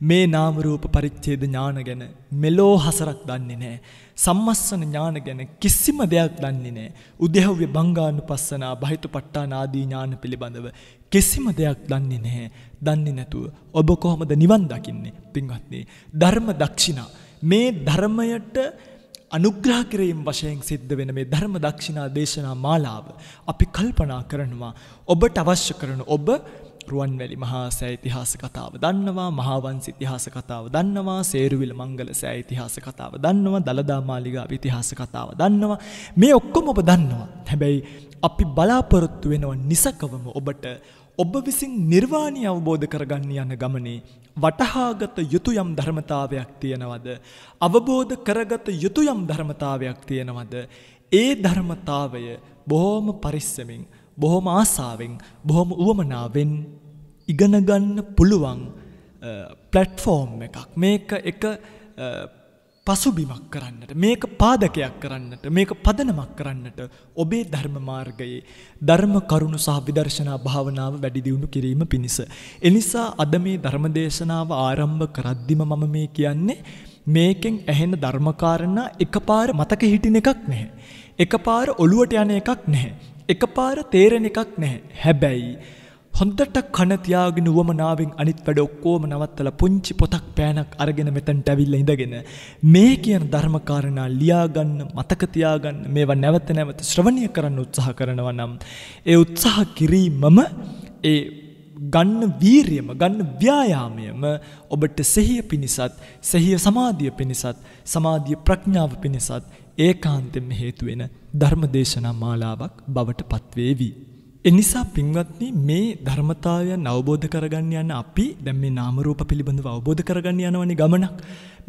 මේ නාමරූප පරිච්චේද ඥාන ගැන මෙලෝ හසරක් දන්නේ නෑ. සම්මස්සන ඥාන ගැන කිසිම දෙයක් දන්නේ නෑ. උදෙහව්‍ය බංගානු පස්සනා බහිතු පට්ටා නාදී ඥාන පිළිබඳව කිසිම දෙයක් දන්නේ නැහැ. දන්නේ නැතුව ඔබ කොහොමද නිවන් දකින්නේ පින්වත්න්නේ. ධර්ම දක්ෂිනා. මේ ධර්මයට අනුග්‍රහ කිරීම වශයෙන් සිද්ධ වෙන මේ ධර්ම දක්ෂිනා දේශනා මාලාව අපි කල්පනා කරනවා ඔබට අවශ්‍ය කරන ඔබ රුවන්වැලි මහා සෑ ඉතිහාස කතාව දන්නවා මහාවන්ස ඉතිහාස කතාව දන්නවා සේරුවිල මංගල සෑ ඉතිහාස කතාව දන්නවා දළදා මාලිගා ඉතිහාස කතාව දන්නවා මේ ඔක්කොම ඔබ දන්නවා හැබැයි අපි බලාපොරොත්තු වෙනව නිසකවම ඔබට ඔබ විසින් නිර්වාණය අවබෝධ කරගන්න යන ගමනේ වටහාගත යුතු යම් ධර්මතාවයක් තියෙනවද අවබෝධ කරගත යුතු යම් ධර්මතාවයක් තියෙනවද ඒ ධර්මතාවය බොහොම පරිස්සමින් බොහොම ආසාවෙන් බොහොම වුවමනාවෙන් ඉගෙනගන්න පුළුවන් පලට්ෆෝර්ම් එකක් මේක එක පසුබිමක් කරන්නට මේක පාදකයක් කරන්නට මේක පදනමක් කරන්නට ඔබේ ධර්මමාර්ගයේ ධර්ම කරුණු සහ විදර්ශනා භාවනාව වැඩිදියුණු කිරීම පිණිස. එනිසා අද මේ ධර්මදේශනාව ආරම්භ කරද්දිම මම මේ කියන්නේ මේකෙන් ඇහෙන ධර්මකාරණ එකපාර මතක හිටින එකක් නැහැ. එකපාර ඔළුවට යන එකක් නැහැ. එකපාර තේරෙන එකක් නැහැ. හැබැයි හොඳට කන තියාගෙන උවමනාවෙන් අනිත් වැඩ ඔක්කොම නවත්තලා පුංචි පොතක් පෑනක් අරගෙන මෙතනට ඇවිල්ලා ඉඳගෙන මේ කියන ධර්මකාරණා ලියාගන්න මතක තියාගන්න මේවා නැවත නැවත ශ්‍රවණය කරන්න උත්සාහ කරනවා නම් ඒ උත්සාහ කිරීමම ඒ ගන්න වීරියම ගන්න ව්‍යායාමයම ඔබට සෙහිය පිණිසත් සෙහිය සමාධිය පිණිසත් සමාධිය ප්‍රඥාව පිණිසත් ඒකාන්තෙම හේතුවෙන ධර්මදේශනා මාලාවක් බවට පත්වේවී. එනිසා පින්වත්නි මේ ධර්මතාවයන් අවබෝධ කරගන්න යන අපි දැන් මේ නාමරූප පිළිබඳව අවබෝධ කරගන්න යනවනි ගමනක්.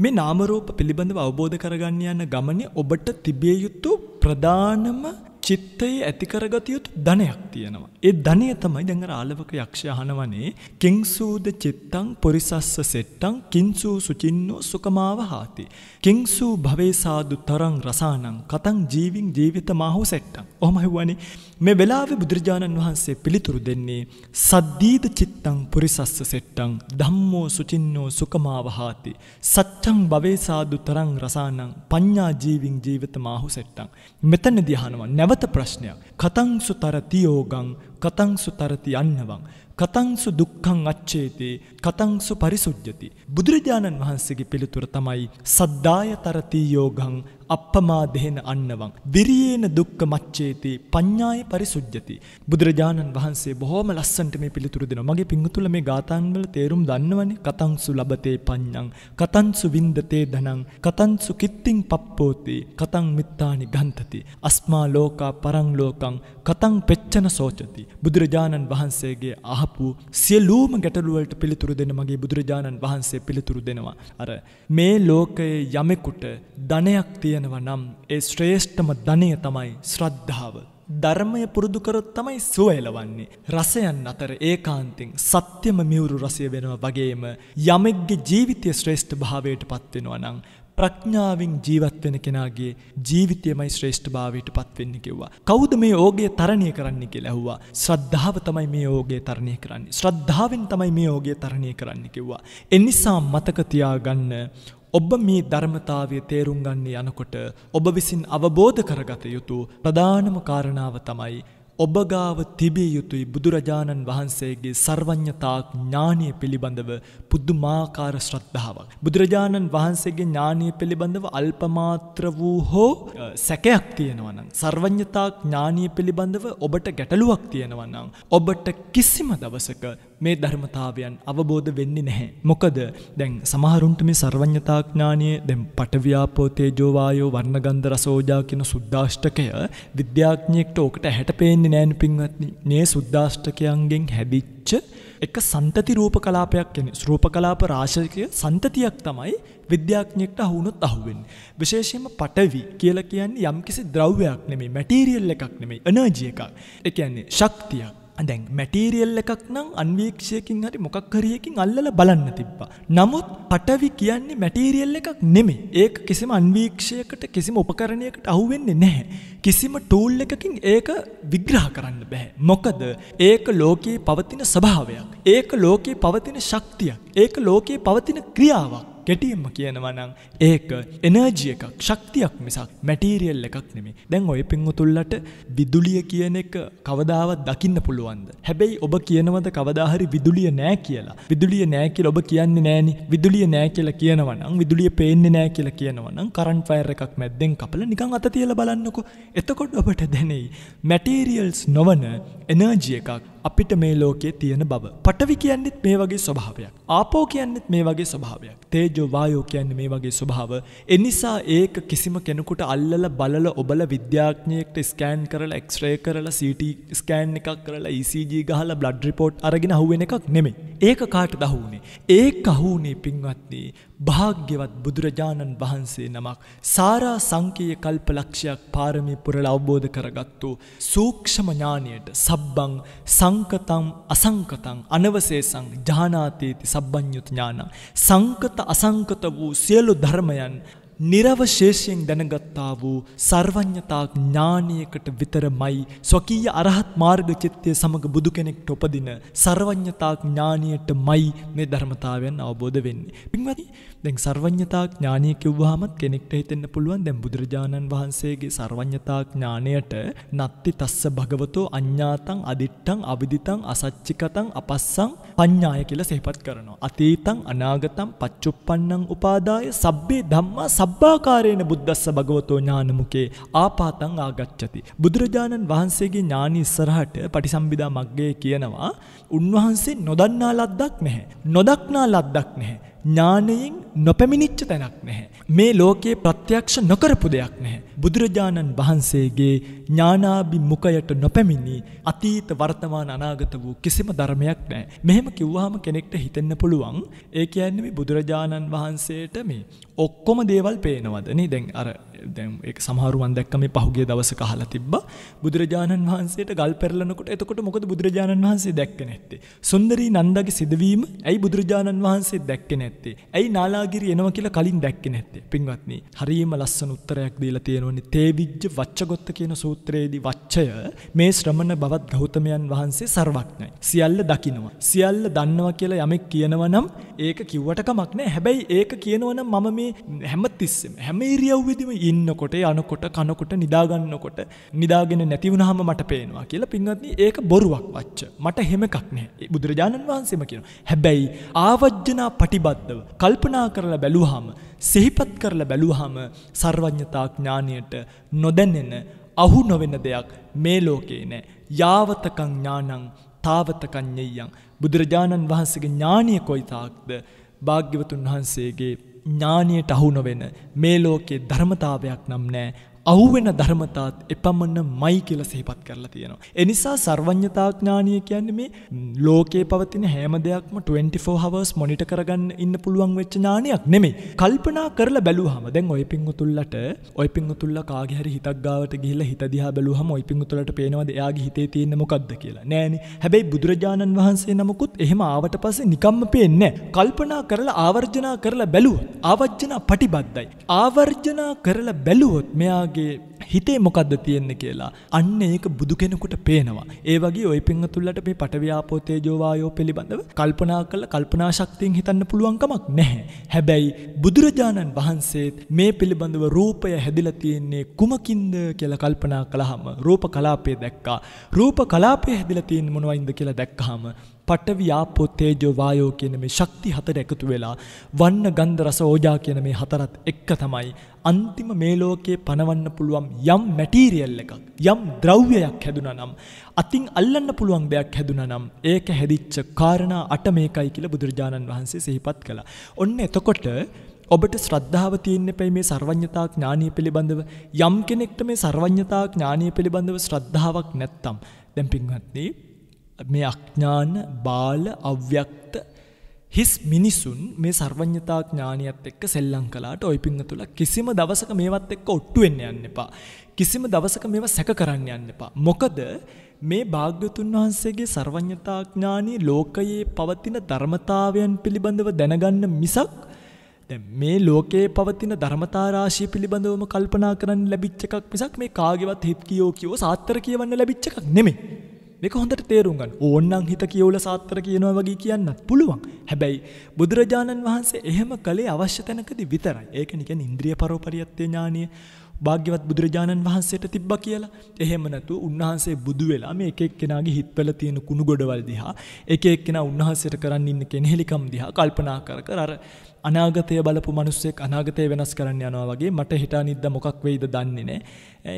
මේ නාමරූප පිළිබඳව අවබෝධ කරගන්න යන ගමනේ ඔබට තිබිය යුතු ප්‍රධානම චිත්තයේ ඇතිකරගත යුතු ධනයක් තියෙනවා. ඒ ධනය තමයි දැන් අර ආලවක යක්ෂයා අහනවනේ කිංසූද චිත්තං පොරිසස්ස සෙට්ටං කිංසූ සුචින්නෝ සුකමාව හාති කිංසූ භවේ සාදු තරං රසානං කතං ජීවින් ජීවිතමාහෝ සෙට්ටං ඔහම හෙව්වනේ මේ වෙලාවේ බුදුරජාණන් වහන්සේ පිළිතුරු දෙන්නේ සද්දීද චිත්තං පොරිසස්ස සෙට්ටං ධම්මෝ සුචින්නෝ සුකමාව හාති සච්ඡං භවේ සාදු තරං රසානං පඤ්ඤා ජීවින් ජීවිතමාහෝ සෙට්ටං මෙතනදී අහනවා නැවත ප්‍රශ්නයක් කතං සුතරතියෝගං කතංසු තරති අන්නවං කතංසු දුක්ඛං අච්චේතේ කතංසු පරිසුජ්ජති බුදුරජාණන් වහන්සේගේ පිළිතුර තමයි සද්දාය තරති යෝගං අප්පමාදහෙන අන්නවන්. විරියේන දුක්ක මච්චේති පඤ්ඥාය පරිසුද්ජති. බුදුරජාණන් වහන්සේ බොහොම ලස්සන්ට මේ පිළිතුර දෙෙන මගේ පිංහතුල මේ ගාතන්වල තේරුම් දන්නවන කතංසු ලබතේ පඤ්ඥං. කතන්සු වින්දතේ දනං කතන්සු කිත්තිං පප්පෝති කතං මිත්තානි ගන්තති. අස්මා ලෝකා පරංලෝකං කතං පෙච්චන සෝචති. බුදුරජාණන් වහන්සේගේ අහපු සියලූම ගැටලුවලට පිළිතුරු දෙන මගේ බුදුරජාණන් වහන්සේ පිළිතුරු දෙනවා. අර මේ ලෝකයේ යමෙකුට ධනයක් තියෙන තියෙනවා නම් ඒ ශ්‍රේෂ්ඨම ධනය තමයි ශ්‍රද්ධාව. ධර්මය පුරුදු කරොත් තමයි සුවයලවන්නේ. රසයන් අතර ඒකාන්තෙන් සත්‍යම මියුරු රසය වෙනවා වගේම යමෙක්ගේ ජීවිතය ශ්‍රේෂ්ඨ භාවයට පත්වෙනවා නම් ප්‍රඥාවෙන් ජීවත් වෙන කෙනාගේ ජීවිතයමයි ශ්‍රේෂ්ඨ භාවයට පත්වෙන්න කිව්වා. කෞද මේ ඕගේ තරණය කරන්න කෙලැහුවා. ශ්‍රද්ධාව තමයි මේ ඕගේ තරණය කරන්නේ. ශ්‍රද්ධාවෙන් තමයි මේ ඕගේ තරණය කරන්න කිව්වා. එනිසා මතකතියා ගන්න ඔබ මේ ධර්මතාවය තේරුම් ගන්නේ යනකොට ඔබ විසින් අවබෝධ කරගත යුතු ප්‍රධානම කාරණාව තමයි ඔබගාව තිබිය යුතුයි බුදුරජාණන් වහන්සේගේ සර්වඥතාක් ඥානය පිළිබඳව පුද්දුමාකාර ශ්‍රද්ධාවක්. බුදුරජාණන් වහන්සේගේ ඥානය පිළිබඳව අල්පමාත්‍ර වූ හෝ සැකයක් තියෙනවනම්. සර්වඥතාක් ඥානය පිළිබඳව ඔබට ගැටලුවක් තියෙනවනම්. ඔබට කිසිම දවසක මේ ධර්මතාවයන් අවබෝධ වෙන්නේ නැහැ. මොකද දැන් සමහරුන්ට මේ සර්වඥතාඥානය දැන් පටව්‍යාපෝතේජෝවායෝ වර්ණගන්ධ රසෝජා කියන සුද්දාෂ්ටකය විද්‍යාඥයෙක්ට ඕකට ඇහැට පේන්නේ නෑන පින්වත්නි. මේ සුද්දාෂ්ටකයන්ගෙන් හැදිච්ච එක සන්තති රූප කලාපයක් කියන රූප කලාප රාශකය සන්තතියක් තමයි විද්‍යාඥෙක්ට අහුනොත් අහුවෙන්. විශේෂයෙන්ම පටවි කියලා කියන්නේ යම්කිසි ද්‍රව්‍යයක් නෙමේ මැටීරියල් එකක් නෙමේ එනර්ජි එකක්. ඒ කියන්නේ ශක්තියක්. දැන් මැටීරියල් එකක් නම් අන්වීක්ෂයකින් හරි මොකක් හරියකින් අල්ලලා බලන්න තිබ්බා. නමුත් පටවි කියන්නේ මැටීරියල් එකක් නෙමෙයි. ඒක කිසිම අන්වීක්ෂයකට කිසිම උපකරණයකට අහු වෙන්නේ නැහැ. කිසිම ටූල් එකකින් ඒක විග්‍රහ කරන්න බෑ. මොකද ඒක ලෝකයේ පවතින ස්වභාවයක්. ඒක ලෝකයේ පවතින ශක්තියක්. ඒක ලෝකයේ පවතින ක්‍රියාවක්. කෙටියෙන්ම කියනවා නම් ඒක එනර්ජි එකක් ශක්තියක් මිසක් මැටීරියල් එකක් නෙමෙයි. දැන් ඔය පින්වුතුල්ලට විදුලිය කියන එක කවදාවත් දකින්න පුළුවන්ද? හැබැයි ඔබ කියනවද කවදා හරි විදුලිය නෑ කියලා. විදුලිය නෑ කියලා ඔබ කියන්නේ නෑනේ. විදුලිය නෑ කියලා කියනවා නම් විදුලිය පේන්නේ නෑ කියලා කියනවා නම් කරන්ට් වයර් එකක් මැද්දෙන් කපලා නිකන් අත තියලා බලන්නකෝ. එතකොට ඔබට දැනෙයි මැටීරියල්ස් නොවන එනර්ජි එකක් අපිට මේ ලෝකයේ තියෙන බව. පටවි කියන්නෙත් මේ වගේ ස්වභාවයක්. ආපෝ කියන්නෙත් මේ වගේ ස්වභාවයක්. තේජෝ වායෝ කියන්නේ මේ වගේ ස්වභාව. එනිසා ඒක කිසිම කෙනෙකුට අල්ලලා බලලා ඔබලා විද්‍යාඥයෙක්ට ස්කෑන් කරලා එක්ස්රේ කරලා CT ස්කෑන් එකක් කරලා ECG ගහලා බ්ලඩ් රිපෝට් අරගෙන අහුවෙන එකක් නෙමෙයි. ඒක කාටද අහුුනේ? ඒක අහුුනේ පින්වත්නි භාග්‍යවත් බුදුරජාණන් වහන්සේ නමක් සාරා සංකීය කල්පලක්ෂයක් පාරමී පුරලා අවබෝධ කරගත්තු සූක්ෂම ඥානියට සබ්බං සංකතම් අසංකතං අනවශේෂං ඥානාතීති සබ්බඤ්ඤුත ඥාන සංකත අසංකත වූ සියලු ධර්මයන් නිරවශේෂයෙන් දැනගත්තා වූ සර්වඥතා ඥානයකට විතරමයි ස්වකීය අරහත් මාර්ග චිත්තය සමග බුදු කෙනෙක්ට උපදින සර්වඥතා ඥානයට මයි මේ ධර්මතාවයන් අවබෝධ වෙන්නේ. පින්වති දැන් සර්වඥතා ඥානය කිව්වහමත් කෙනෙක්ට හිතෙන්න පුළුවන් දැන් බුදුරජාණන් වහන්සේගේ සර්වඥතා ඥානයට නත්ති තස්ස භගවතෝ අඤ්ඤාතං අදිත්තං අවිදිතං අසච්චිකතං අපස්සං පඤ්ඤාය කියලා සිහිපත් කරනවා. අතීතං අනාගතං පච්චුප්පන්නං උපාදාය සබ්බේ ධම්මා සබ්බාකාරයන බුද්දස්ස භගවතෝ ඥානමුකේ ආපාතං ආගච්ඡති. බුදුරජාණන් වහන්සේගේ ඥානි ඉස්සරහට පටිසම්භිදා මග්ගයේ කියනවා උන්වහන්සේ නොදන්නා ලද්දක් නැහැ. නොදක්නා ලද්දක් නැහැ. ඥානයෙන් නොපැමිණිච්ච තැනක් නැහැ. මේ ලෝකයේ ප්‍රත්‍යක්ෂ නොකරපු දෙයක් නැහැ. බුදුරජාණන් වහන්සේගේ ඥානාභිමුඛයට නොපැමිණි අතීත වර්තමාන අනාගත වූ කිසිම ධර්මයක් නැහැ. මෙහෙම කිව්වහම කෙනෙක්ට හිතෙන්න පුළුවන් ඒ කියන්නේ මේ බුදුරජාණන් වහන්සේට මේ ඔක්කොම දේවල් පේනවද නේ? දැන් අර දැම් ඒ සමහරුවන් දැක්කම මේ පහුගේ දවස කහලා තිබ්බ බුදුරජාණන් වහන්සේට ගල් පෙරලනකොට එතකොට මොකද බුදුරජාණන් වහන්සේ දැක්ක නැත්තේ. සුන්දරී නන්දගේ සිදුවීම ඇයි බුදුරජාණන් වහන්සේ දැක්ක නැත්තේ. ඇයි නාලාගිරි එනවා කියලා කලින් දැක්ක නැත්තේ. පින්වත්නි හරීම ලස්සන උත්තරයක් දීලා තියෙනවනේ තේවිජ්ජ වච්චගොත්ත කියන සූත්‍රයේදී වච්චය මේ ශ්‍රමණ බවත් ගෞතමයන් වහන්සේ සර්වඥයි. සියල්ල දකිනවා. සියල්ල දන්නවා කියලා යමෙක් කියනවා නම් ඒක කිව්වට කමක් නැහැ. හැබැයි ඒක කියනවනම් මම මේ හැම තිස්සෙම හැම ඉරියව්වෙදිම ඉන්නකොට යනකොට කනකොට නිදාගන්නකොට නිදාගෙන නැතිවුණහම මට පේනවා කියලා පින්වත්නි ඒක බොරුවක් වච්ච මට හෙම එකක් නෑ බුදුරජාණන් වහන්සේම කියන හැබැයි ආවජ්‍යනා පටිබද්ධව කල්පනා කරලා බැලුවහම සිහිපත් කරලා බැලුවහම සර්වඥතා ඥානයට නොදැනෙන අහු නොවෙන දෙයක් මේ ලෝකේ නෑ යාවතකං ඥානං තාවතකං ඤෙය්‍යං බුදුරජාණන් වහන්සේගේ ඥානීය කොයිතාක්ද භාග්‍යවතුන් වහන්සේගේ ඥානයට අහු නොවෙන මේ ලෝකේ ධර්මතාවයක් නම් නෑ අහුවෙන ධර්මතාත් එපමණ මයි කියල සහිපත් කරලා තියෙනවා. එනිසා සර්වඥතාඥානය කියන්නේ මේ ලෝකේ පවතින හැම දෙයක්ම 24 හවර්ස් මොනිට කරගන්න ඉන්න පුළුවන් වෙච්ච ඥානයක් නෙමේ. කල්පනා කරලා බැලුවහම දැන් ඔය පිංගුතුල්ලට ඔය පිංගුතුල්ලා කාගේ හරි හිතක් ගාවට ගිහිල්ලා හිත දිහා බැලුවහම ඔය පිංගුතුලට පේනවද එයාගේ හිතේ තියෙන මොකද්ද කියලා. නෑනේ. හැබැයි බුදුරජාණන් වහන්සේ නමකුත් එහෙම ආවට පස්සේ නිකම්ම පේන්නේ කල්පනා කරලා ආවර්ජනා කරලා බැලුවොත් ආවර්ජනා පටිබද්දයි. ආවර්ජනා කරලා බැලුවොත් මෙයාගේ කෙනාගේ හිතේ මොකක්ද තියෙන්න කියලා අන්න ඒක බුදු කෙනෙකුට පේනවා ඒ වගේ ඔය පිංහතුල්ලට මේ පටව්‍යාපෝතේජෝවායෝ පිළිබඳව කල්පනා කළ කල්පනා ශක්තියෙන් හිතන්න පුළුවන්කමක් නැහැ හැබැයි බුදුරජාණන් වහන්සේත් මේ පිළිබඳව රූපය හැදිලා තියෙන්නේ කුමකින්ද කියලා කල්පනා කළහම රූප කලාපය දැක්කා රූප කලාපය හැදිලා තියෙන්නේ මොනවයින්ද කියලා දැක්කහම පටවියාපෝ තේජෝ වායෝ කියන මේ ශක්ති හතර එකතු වෙලා වන්න ගන්ධ රස ඕජා කියන මේ හතරත් එක්ක තමයි අන්තිම මේ ලෝකේ පනවන්න පුළුවන් යම් මැටීරියල් එකක් යම් ද්‍රව්‍යයක් හැදුනා නම් අතින් අල්ලන්න පුළුවන් දෙයක් හැදුනා නම් ඒක හැදිච්ච කාරණා අට මේකයි කියලා බුදුරජාණන් වහන්සේ සිහිපත් කළා. ඔන්න එතකොට ඔබට ශ්‍රද්ධාව තියෙන්න පැයි මේ සර්වඥතා ඥානය පිළිබඳව යම් කෙනෙක්ට මේ සර්වඥතා ඥානය පිළිබඳව ශ්‍රද්ධාවක් නැත්තම් දැන් පින්වත්න්නේ මේ අඥ්ඥාන බාල අව්‍යක්ත හිස් මිනිසුන් මේ සර්වඥතා ඥානයත් එක්ක සෙල්ලං කලාට ඔයි පිංහ තුළ කිසිම දවසක මේවත් එක්ක ඔට්ටුවෙන්න යන්න එපා. කිසිම දවසක මෙව සැක කරන්න යන්න එපා. මොකද මේ භාග්‍යතුන් වහන්සේගේ සර්වඥතාඥානී ලෝකයේ පවතින ධර්මතාවයන් පිළිබඳව දැනගන්න මිසක් මේ ලෝකයේ පවතින ධර්මතාරාශය පිළිබඳවම කල්පනා කරන්න ලැබිච්ච එකක් මිසක් මේ කාගෙවත් හිත් කියෝ කියෝ සාත්තර කියවන්න ලැබිච්ච එකක් නෙමේ. මේක හොඳට තේරුම් ගන්න. ඕන්නම් හිත කියවල සාත්‍තර කියනවා වගේ කියන්නත් පුළුවන්. හැබැයි බුදුරජාණන් වහන්සේ එහෙම කළේ අවශ්‍ය තැනකදී විතරයි. ඒක නිකන් ඉන්ද්‍රිය පරෝපරියත්ත්‍ය ඥානිය භාග්‍යවත් බුදුරජාණන් වහන්සේට තිබ්බ කියලා. එහෙම නැතුව උන්වහන්සේ බුදු වෙලා මේ එක එක්කෙනාගේ හිතවල තියෙන කුණු ගොඩවල් දිහා එක එක්කෙනා උන්වහන්සේට කරන්න ඉන්න කෙනෙහිලිකම් දිහා කල්පනා කර කර අර අනාගතය බලපු මනුස්සෙක් අනාගතය වෙනස් කරන්න යනවා වගේ මට හිටා නිද්ද මොකක් වෙයිද දන්නේ නෑ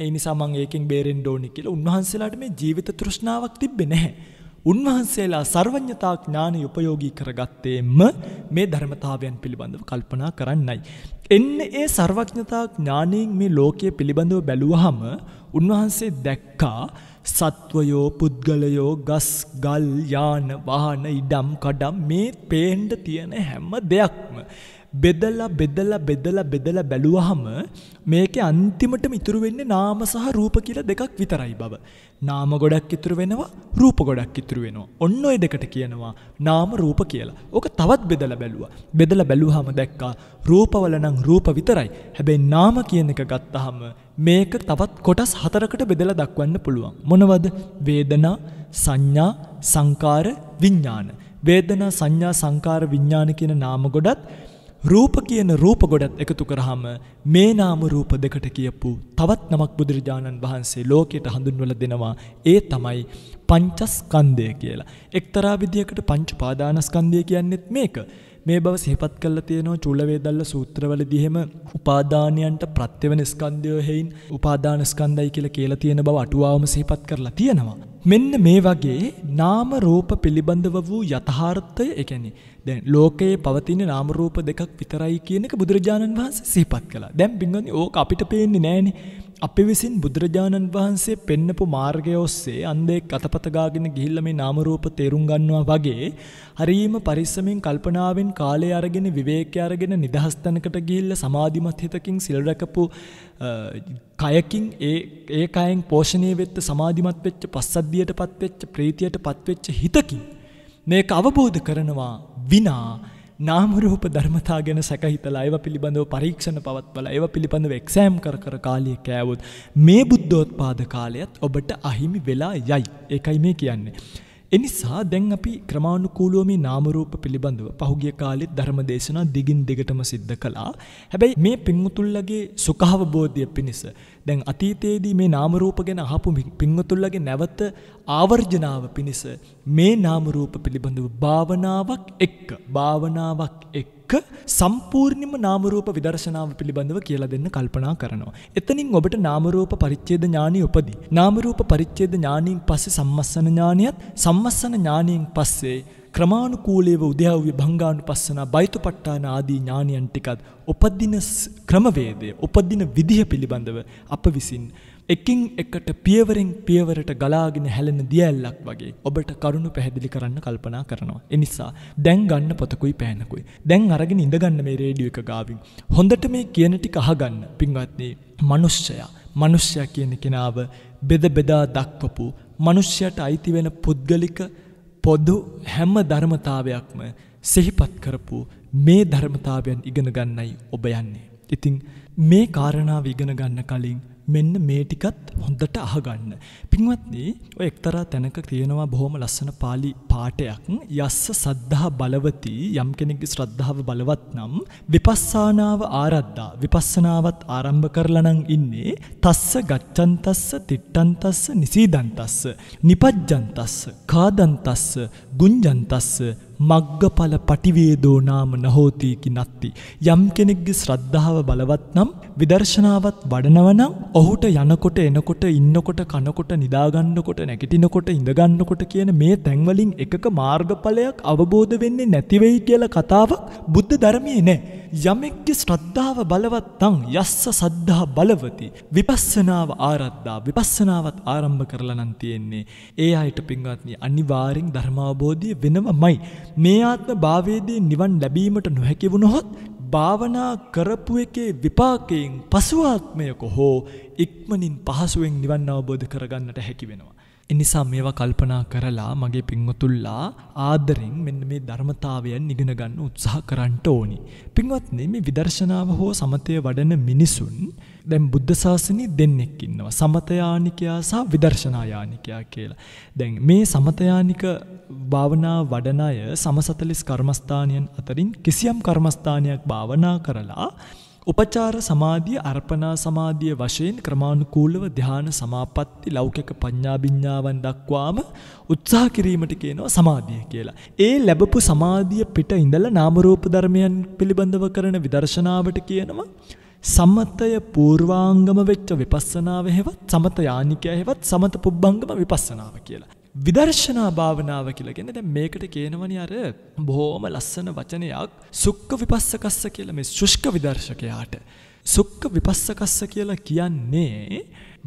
ඒ නිසා මං ඒකෙන් බේරෙන්න ඕනි කියලා උන්වහන්සේලාට මේ ජීවිත තෘෂ්ණාවක් තිබ්බේ නැහැ උන්වහන්සේලා සර්වඥතා ඥානය උපයෝගී කරගත්තේම මේ ධර්මතාවයන් පිළිබඳව කල්පනා කරන්නයි. එන්න ඒ සර්වඥතා ඥානයෙන් මේ ලෝකය පිළිබඳව බැලුවහම උන්වහන්සේ දැක්කා සත්වයෝ පුද්ගලයෝ ගස් ගල් යාන වාහන ඉඩම් කඩම් මේ පේන්ඩ තියෙන හැම දෙයක්ම බෙදලා බෙදලා බෙදලා බෙදලා බැලුවහම මේකේ අන්තිමටම ඉතුරු වෙන්නේ නාම සහ රූප කියලා දෙකක් විතරයි බව. නාම ගොඩක් ඉතුරු වෙනවා, රූප ගොඩක් ඉතුරු වෙනවා. ඔන්න ඔය දෙකට කියනවා නාම රූප කියලා. ඕක තවත් බෙදලා බැලුවා. බෙදලා බැලුවාම දැක්කා රූපවල නම් රූප විතරයි. හැබැයි නාම කියන එක ගත්තාම මේක තවත් කොටස් හතරකට බෙදලා දක්වන්න පුළුවන්. මොනවද? වේදනා, සංඥා, සංකාර, විඥාන. වේදනා, සංඥා, සංකාර, විඥාන කියන නාම ගොඩත් රූප කියන රූප ගොඩත් එකතු කරහම මේ නාම රූප දෙකට කියපු තවත් නමක් බුදුරජාණන් වහන්සේ ලෝකයට හඳුන්වල දෙනවා ඒ තමයි පංචස්කන්දය කියලා. එක්තරා විදිහකට පංච පාදානස්කන්දය කියන්නෙත් මේක. මේ බව සිහිපත් කල්ල තියනවා චුල්ලවේදල්ල සූත්‍රවල දිහෙම උපාධානයන්ට ප්‍රත්්‍යවන ස්කන්දයෝ හෙයින් උපාධානස්කන්දයි කියල කියලා තියෙන බව අටුවාවම සිහිපත් කරලා තියෙනවා. මෙන්න මේ වගේ නාම රෝප පිළිබඳව වූ යථහාර්ථය එකැනෙ දැන් ලෝකයේ පවතින නාමරූප දෙකක් විතරයි කියනක බුදුරජාණන් වහන්ස සහිපත් කලා දැම් බිගනි ඕක අපිට පේන්නේ නෑනේ අපි විසින් බුදුරජාණන් වහන්සේ පෙන්නපු මාර්ගය ඔස්සේ අන්දෙක් අතපතගාගෙන ගිහිල්ල මේ නාම රූප තේරුම් ගන්නවා වගේ හරීම පරිස්සමින් කල්පනාවෙන් කාලය අරගෙන විවේකය අරගෙන නිදහස් තැනකට ගිහිල්ල සමාධිමත් හිතකින් සිල් රැකපු කයකින් ඒ ඒ කයෙන් පෝෂණය වෙච්ච සමාධිමත් වෙච්ච පස්සද්ධියට පත්වෙච්ච ප්‍රීතියට පත්වෙච්ච හිතකින් මේක අවබෝධ කරනවා විනා නාමරූප ධර්මතා ගැන සැකහිතලා ඒව පිළිබඳව පරීක්ෂණ පවත්වල ඒව පිළිබඳව එක්සෑම් කර කර කාලිය කෑවොත් මේ බුද්ධෝත් පාද කාලයත් ඔබට අහිමි වෙලා යයි එකයි මේ කියන්නේ. එනිසා දැන් අපි ක්‍රමාණුකූලුව මේ නාමරූප පිළිබඳව පහුගිය කාලෙත් ධර්ම දේශනා දිගින් දිගටම සිද්ධ කළා. හැබැයි මේ පින්වුතුල්ලගේ සුඛාවබෝධය පිණිස දැන් අතීතයේදී මේ නාමරූප ගැන අහපු පින්වුතුල්ලගේ නැවත ආවර්ජනාව පිණිස මේ නාමරූප පිළිබඳව භාවනාවක් එක්ක භාවනාවක් එක්ක එක්ක සම්පූර්ණිම නාමරූප විදර්ශනාව පිළිබඳව කියලා දෙන්න කල්පනා කරනවා. එතනින් ඔබට නාමරූප පරිච්ඡේද ඥානි උපදී. නාමරූප පරිච්ඡේද ඥානින් පස්සේ සම්මස්සන ඥානියත් සම්මස්සන ඥානියෙන් පස්සේ ක්‍රමානුකූලීව උද්‍යව්‍ය භංගානුපස්සනා බයිතුපට්ඨාන ආදී ඥානියන් ටිකත් උපදින ක්‍රමවේදය උපදින විදිහ පිළිබඳව අප විසින් එකින් එකට පියවරෙන් පියවරට ගලාගෙන හැලෙන දියල්ලක් වගේ ඔබට කරුණු පැහැදිලි කරන්න කල්පනා කරනවා. එනිසා දැන් ගන්න පොතකුයි පෑනකුයි. දැන් අරගෙන ඉඳගන්න මේ රේඩියෝ එක ගාවින්. හොඳට මේ කියන ටික අහගන්න. පින්වත්නි, මනුෂ්‍යයා. මනුෂ්‍යයා කියන කෙනාව බෙද බෙදා දක්වපු මනුෂ්‍යයට අයිති වෙන පුද්ගලික පොදු හැම ධර්මතාවයක්ම සිහිපත් කරපු මේ ධර්මතාවයන් ඉගෙන ගන්නයි ඔබ යන්නේ. ඉතින් මේ කාරණාව ඉගෙන ගන්න කලින් මෙන්න මේ ටිකත් හොඳට අහගන්න. පින්වත්නි ඔය එක්තරා තැනක තියෙනවා බොහොම ලස්සන පාලි පාඨයක්. යස්ස සද්ධා බලවති යම් කෙනෙක්ගේ ශ්‍රද්ධාව බලවත් නම් විපස්සානාව ආරද්දා විපස්සනාවත් ආරම්භ කරලා නම් ඉන්නේ තස්ස ගච්ඡන්තස්ස තිට්ඨන්තස්ස නිසීදන්තස්ස නිපජ්ජන්තස්ස කාදන්තස්ස ගුඤ්ජන්තස්ස මග්ගඵල පටිවේදෝ නාම නහෝතයකි නත්ති. යම් කෙනෙක්ගේ ශ්‍රද්ධාව බලවත් නම් විදර්ශනාවත් වඩනවනම් ඔහුට යනකොට එනකොට ඉන්නකොට කනකොට නිදාගන්නකොට නැගටිනකොට ඉඳගන්නකොට කියන මේ තැන්වලින් එකක මාර්ගඵලයක් අවබෝධ වෙන්නේ නැතිවෙයි කියල කතාවක් බුද්ධ ධර්මයේ නෑ. යමෙක්ගේ ශ්‍රද්ධාව බලවත්තං යස්ස සද්ධා බලවති විපස්සනාව ආරද්දා විපස්සනාවත් ආරම්භ කරලනන් තියෙන්නේ ඒ අයට පින්වත්නි අනිවාරෙන් ධර්මාබෝධය වෙනවමයි මේ ආත්ම භාවයේදී නිවන් ලැබීමට නොහැකි වුණොත් භාවනා කරපු එකේ විපාකයෙන් පසුව ආත්මයක හෝ ඉක්මනින් පහසුවෙන් නිවන් අවබෝධ කරගන්නට හැකි වෙනවා. එනිසා මේවා කල්පනා කරලා මගේ පින්වතුල්ලා ආදරෙන් මෙන්න මේ ධර්මතාවයන් නිගෙන ගන්න උත්සාහ කරන්නට ඕනි. පින්වත්නි මේ විදර්ශනාව හෝ සමතය වඩන මිනිසුන් දැන් බුද්ධ ශාසනය දෙන්නෙක් ඉන්නවා. සමතයානිකයා සහ විදර්ශනායානිකයා කියලා. දැන් මේ සමතයානික භාවනා වඩන අය සමසතලිස් කර්මස්ථානයන් අතරින් කිසියම් කර්මස්ථානයක් භාවනා කරලා උපචාර සමාධිය අර්පණා සමාධිය වශයෙන් ක්‍රමානුකූලව ධ්‍යාන සමාපatti ලෞකික පඤ්ඤාබිඤ්ඤාවන් දක්වාම උත්සාහ කිරීමට කියනවා සමාධිය කියලා. ඒ ලැබපු සමාධිය පිට ඉඳලා නාම රූප ධර්මයන් පිළිබඳව කරන විදර්ශනාවට කියනවා සමතය පූර්වාංගම වෙච්ච විපස්සනාව හෙවත් සමත යානිකය හෙවත් සමත පුබ්බංගම විපස්සනාව කියලා. විදර්ශනා භාවනාව කියලගෙන දැන් මේකට කියනවනි අර බොහොම ලස්සන වචනයක් සුක්ඛ විපස්සකස්ස කියලා මේ සුෂ්ක විදර්ශකයාට සුක්ඛ විපස්සකස්ස කියලා කියන්නේ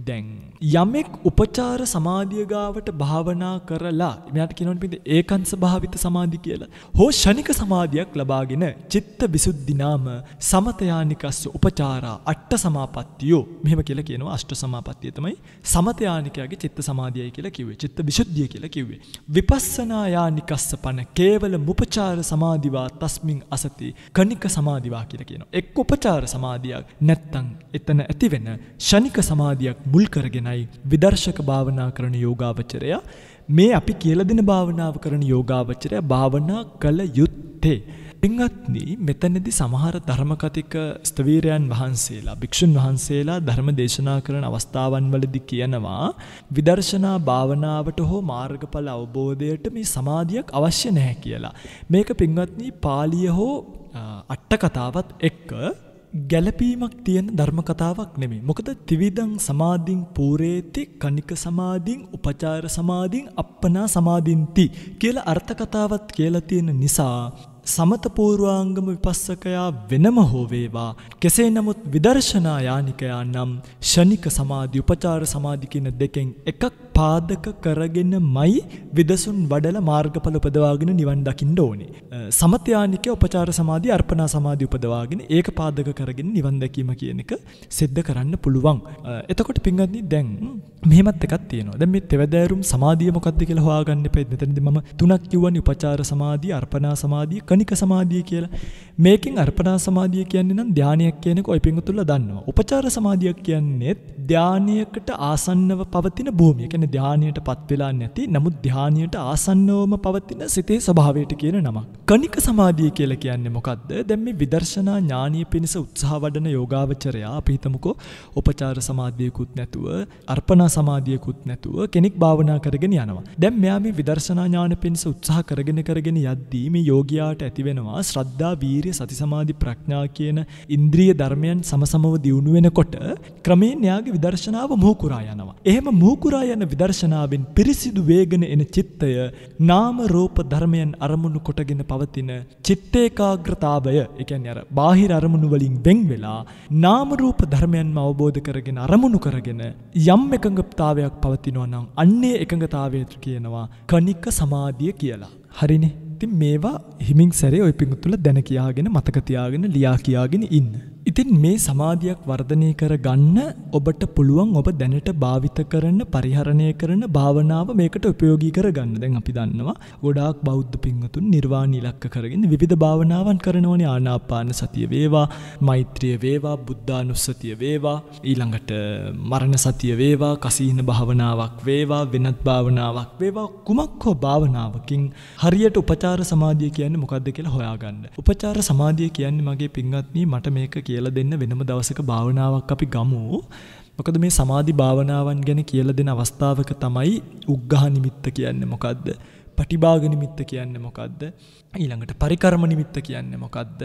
දැන් යමෙක් උපචාර සමාධිය ගාවට භාවනා කරලා මෙයාට කියනවනේ පිට ඒකංස භාවිත සමාධි කියලා. හෝ ෂණික සමාධියක් ලබාගෙන චිත්ත বিশুদ্ধි නාම සමතයානිකස්ස උපචාරා අට්ඨ සමාපත්තියෝ මෙහෙම කියලා කියනවා අෂ්ඨ සමාපත්තිය තමයි සමතයානිකයාගේ චිත්ත සමාධියයි කියලා කිව්වේ. චිත්ත বিশুද්ධිය කියලා කිව්වේ. විපස්සනා යානිකස්ස පන කේවල මුපචාර සමාධිවා තස්මින් අසති කනික සමාධිවා කියලා කියනවා. එක් උපචාර සමාධියක් නැත්තම් එතන ඇති වෙන ෂණික සමාධියක් මුල් කරගෙනයි විදර්ශක භාවනා කරන යෝගාවචරය මේ අපි කියල දෙන භාවනාව කරන යෝගාවචරය භාවනා කළ යුත්තේ. පිංහත්න මෙතැනෙදි සමහර ධර්මකතික ස්තවීරයන් වහන්සේලා භික්‍ෂූන් වහන්සේලා ධර්ම දේශනා කරන අවස්ථාවන් වලදි කියනවා විදර්ශනා භාවනාවට හෝ මාර්ගඵල අවබෝධයට මේ සමාධියක් අවශ්‍ය නැහැ කියලා. මේක පිංවත්නී පාලිය හෝ අට්ටකතාවත් එක්ක ගැලපීමක් තියෙන ධර්ම කතාවක් නෙමේ. මොකද ත්‍රිවිධං සමාධින් පූරේති කණික සමාධින් උපචාර සමාධින් අප්පනා සමාධින්ති කියලා අර්ථ කතාවත් කියලා තියෙන නිසා සමත පූර්වාංගම විපස්සකයා වෙනම හෝ වේවා. කෙසේ නමුත් විදර්ශනා යානිකයා නම් ෂණික සමාධි උපචාර සමාධි කියන දෙකෙන් එකක් පාදක කරගෙනමයි විදසුන් වඩල මාර්ගඵල උපදවාගෙන නිවන් දකින්න ඕනේ. සමතයානික උපචාර සමාධි අර්පණා සමාධි උපදවාගෙන ඒක පාදක කරගෙන නිවන් දැකීම කියන එක සිද්ධ කරන්න පුළුවන්. එතකොට පින්වත්නි දැන් මෙහෙමත් එකක් තියෙනවා. දැන් මේ තෙවදෑරුම් සමාධිය මොකක්ද කියලා හොයාගන්න එපා. මෙතනදී මම තුනක් කිව්වනේ උපචාර සමාධිය, අර්පණා සමාධිය, කනික සමාධිය කියලා. මේකෙන් අර්පණා සමාධිය කියන්නේ නම් ධානයක් කියන එක ඔය පින්වතුන්ලා දන්නවා. උපචාර සමාධියක් කියන්නේ ධානයකට ආසන්නව පවතින භූමිය. කියන ධානයට පත්වෙලා නැති නමුත් ධානයට ආසන්නවම පවතින සිතේ ස්වභාවයට කියන නමක්. කනික සමාධිය කියල කියන්නේ මොකක්ද දැම්ම විදර්ශනා ඥානය පිණිස උත්සාහ වඩන යෝගාවචරයා පිහිතමකෝ උපචාර සමාධියකුත් නැතුව අර්පනා සමාධියකුත් නැතුව කෙනෙක් භාවනා කරගෙන යනවා. දැම් මෙයාම විදර්ශනා ඥාන පිණිස උත්සාහ කරගෙන කරගෙන යද්දීම යෝගයාට ඇතිවෙනවා ශ්‍රද්ධා වීරය සතිසමාධි ප්‍රඥා කියන ඉන්ද්‍රිය ධර්මයන් සමසමව දියුණුවෙනකොට ක්‍රමේ න්යාගේ විදර්ශනාව මූකුරා යනවා. එහෙම මූකුරා යන විදර්ශනාවෙන් පිරිසිදු වේගෙන එන චිත්තය නාම රූප ධර්මයන් අරමුණු කොටගෙන පවතින චිත්තේකාග්‍රතාවය ඒ කියන්නේ අර බාහිර අරමුණු වලින් වෙන් වෙලා නාම රූප ධර්මයන්ම අවබෝධ කරගෙන අරමුණු කරගෙන යම් එකඟතාවයක් පවතිනවා නම් අන්නේ එකඟතාවයට කියනවා කනික සමාධිය කියලා. හරිනේ. ඉතින් මේවා හිමින් සැරේ ওই පිඟුතුල දැන කියාගෙන මතක තියාගෙන ලියා කියාගෙන ඉන්න. ඉතින් මේ සමාධියක් වර්ධනය කර ගන්න ඔබට පුළුවන් ඔබ දැනට භාවිත කරන්න පරිහරණය කරන භාවනාව මේකට උපයෝගී කර ගන්න දැන් අපි දන්නවා ගොඩාක් බෞද්ධ පින්වතුන් නිර්වාණ ඉලක්ක කරගෙන විවිධ භාවනාවන් කරනවනේ ආනාපාන සතිය වේවා මෛත්‍රිය වේවා බුද්ධානුස්සතිය වේවා ඊළඟට මරණ සතිය වේවා කසීන භාවනාවක් වේවා වෙනත් භාවනාවක් වේවා කුමක් හෝ භාවනාවකින් හරියට උපචාර සමාධිය කියන්නේ මොකක්ද කියලා හොයාගන්න උපචාර සමාධිය කියන්නේ මගේ පින්වත්නි මට මේක කිය කියල දෙන්න වෙනම දවසක භාවනාවක් අපි ගමු. මොකද මේ සමාධි භාවනාවන් ගැන කියල දෙන අවස්ථාවක තමයි උග්ගහ නිමිත්ත කියන්න මොකක්ද. පටිභාග නිමිත්ත කියන්න මොකක්ද. ඊළඟට පරිකර්ම නිමිත්ත කියන්න මොකක්ද.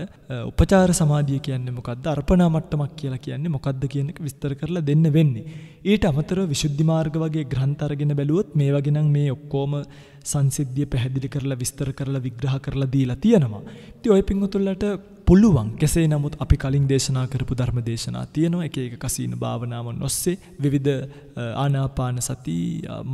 උපචාර සමාධිය කියන්න මොකක්ද අර්පනා මට්ටමක් කියලා කියන්නේ මොකක්ද කියන විස්තර කරලා දෙන්න වෙන්නේ. ඊට අමතර විශුද්ධිමාර්ග වගේ ග්‍රන්තරගෙන බැලුවොත් මේ වගෙනම් මේ ඔක්කෝම සංසිද්ධිය පැහැදිලි කරලා විස්තර කරලා විග්‍රහ කරලා දීලා තියෙනවා. ති ඔය පිංහතුල්ලට පුළුවන් කෙසේ නමුත් අපි කලින් දේශනා කරපු ධර්ම දේශනා තියෙනවා එක එක කසීන භාවනාවන් ඔස්සේ විවිධ ආනාපාන සති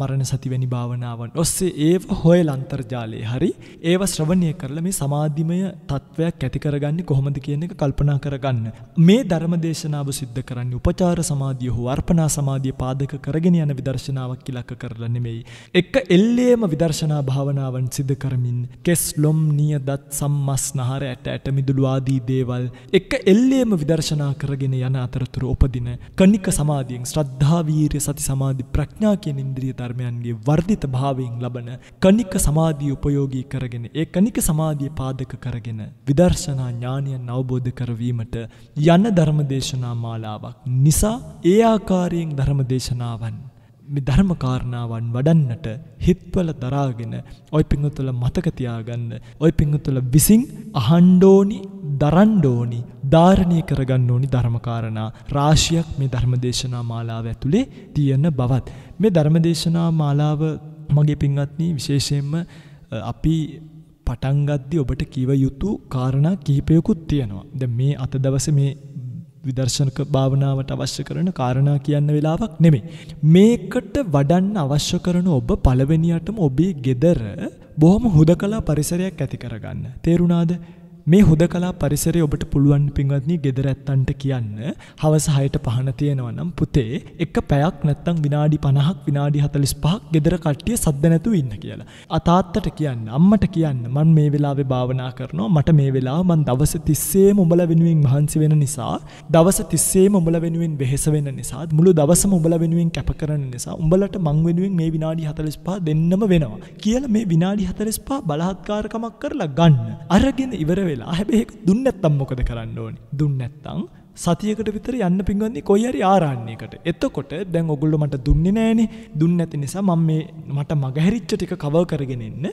මරණ සතිවැනි භාවනාවන් ඔස්සේ ඒ හොය ලන්තර්ජාලය හරි ඒව ශ්‍රවණය කරල මේ සමාධිමය තත්ත්වයක් ඇතිකරගන්න කොහොමද කියන එක කල්පනා කරගන්න. මේ ධර්ම දේශනාව සිද්ධ කරන්න උපචාර සමාධිය හෝ අර්පනා සමාධිය පාදක කරගෙන යන විදර්ශනාවක් කිලක කරලා නෙමෙයි. එක එල්ලේම විදර්ශනා භාවනාවන් සිද්ධ කරමින් කෙස් ලොම් නිය දත් සම්මස් නහර ඇට ඇට මිදුළුවා ආදී දේවල් එක එල්ලේම විදර්ශනා කරගෙන යන අතරතුර උපදින කණික සමාධියෙන් ශ්‍රද්ධාවීරය සති සමාධි ප්‍රඥා කියන ඉන්ද්‍රිය ධර්මයන්ගේ වර්ධිත භාවයෙන් ලබන කණික සමාධිය උපයෝගී කරගෙන ඒ කණික සමාධිය පාදක කරගෙන විදර්ශනා ඥානයන් අවබෝධ කරවීමට යන ධර්මදේශනා මාලාවක් නිසා ඒ ආකාරයෙන් ධර්මදේශනාවන් ධර්මකාරණාවන් වඩන්නට හිත්වල දරාගෙන ඔයි පිංහතුල මතකතියාගන්න ඔයි පිංහතුල විසින් අහන්්ඩෝනි දරන්්ඩෝනි ධාරණය කරගන්න ඕනි ධර්මකාරණා රාශියක් මේ ධර්මදේශනා මාලාව ඇතුළේ තියන්න බවත්. මේ ධර්මදේශනා මාලාව මගේ පින්වත්නී විශේෂයෙන්ම අපි පටන්ගද්දි ඔබට කිව යුතු කාරණ කිහිපයකුත් තියෙනවා. ද මේ අත දවස මේ විදර්ශනක භාවනාවට අවශ්‍ය කරන කාරණා කියන්න වෙලාවක් නෙමේ. මේකට වඩන්න අවශ්‍ය කරන ඔබ පළවෙනියටම ඔබේ ගෙදර බොහොම හුදකලා පරිසරයක් ඇති කරගන්න. තේරුණාද? මේ හුදකලා පරිසරය ඔබට පුළුවන් පින්වත්නි ගෙදර ඇත්තන්ට කියන්න හවස 6ට පහන තියෙනවා නම් පුතේ එක පැයක් නැත්තම් විනාඩි 50ක් විනාඩි 45ක් ගෙදර කට්ටිය සද්ද නැතුව ඉන්න කියලා. අතාත්තට කියන්න අම්මට කියන්න මම මේ වෙලාවේ භාවනා කරනවා මට මේ වෙලාව මම දවස් 30ෙම උඹලා වෙනුවෙන් මහන්සි වෙන නිසා දවස් 30ෙම උඹලා වෙනුවෙන් වෙහෙස වෙන නිසා මුළු දවසම උඹලා වෙනුවෙන් කැප කරන නිසා උඹලට මං වෙනුවෙන් මේ විනාඩි 45 දෙන්නම වෙනවා කියලා මේ විනාඩි 45 බලහත්කාරකමක් කරලා ගන්න. අරගෙන ඉවර වෙලා වෙලා හැබ දුන්නත්තම් මොකද කරන්න ඕනි දුන්නැත්තං සතියකට විතර යන්න පින්වන්නේ කොයි හරි ආරාණ්‍යයකට. එතකොට දැන් ඔගොල්ලෝ මට දුන්නේ නැහනේ. දුන්නේ නැති නිසා මම මේ මට මගහැරිච්ච ටික කවර් කරගෙන එන්න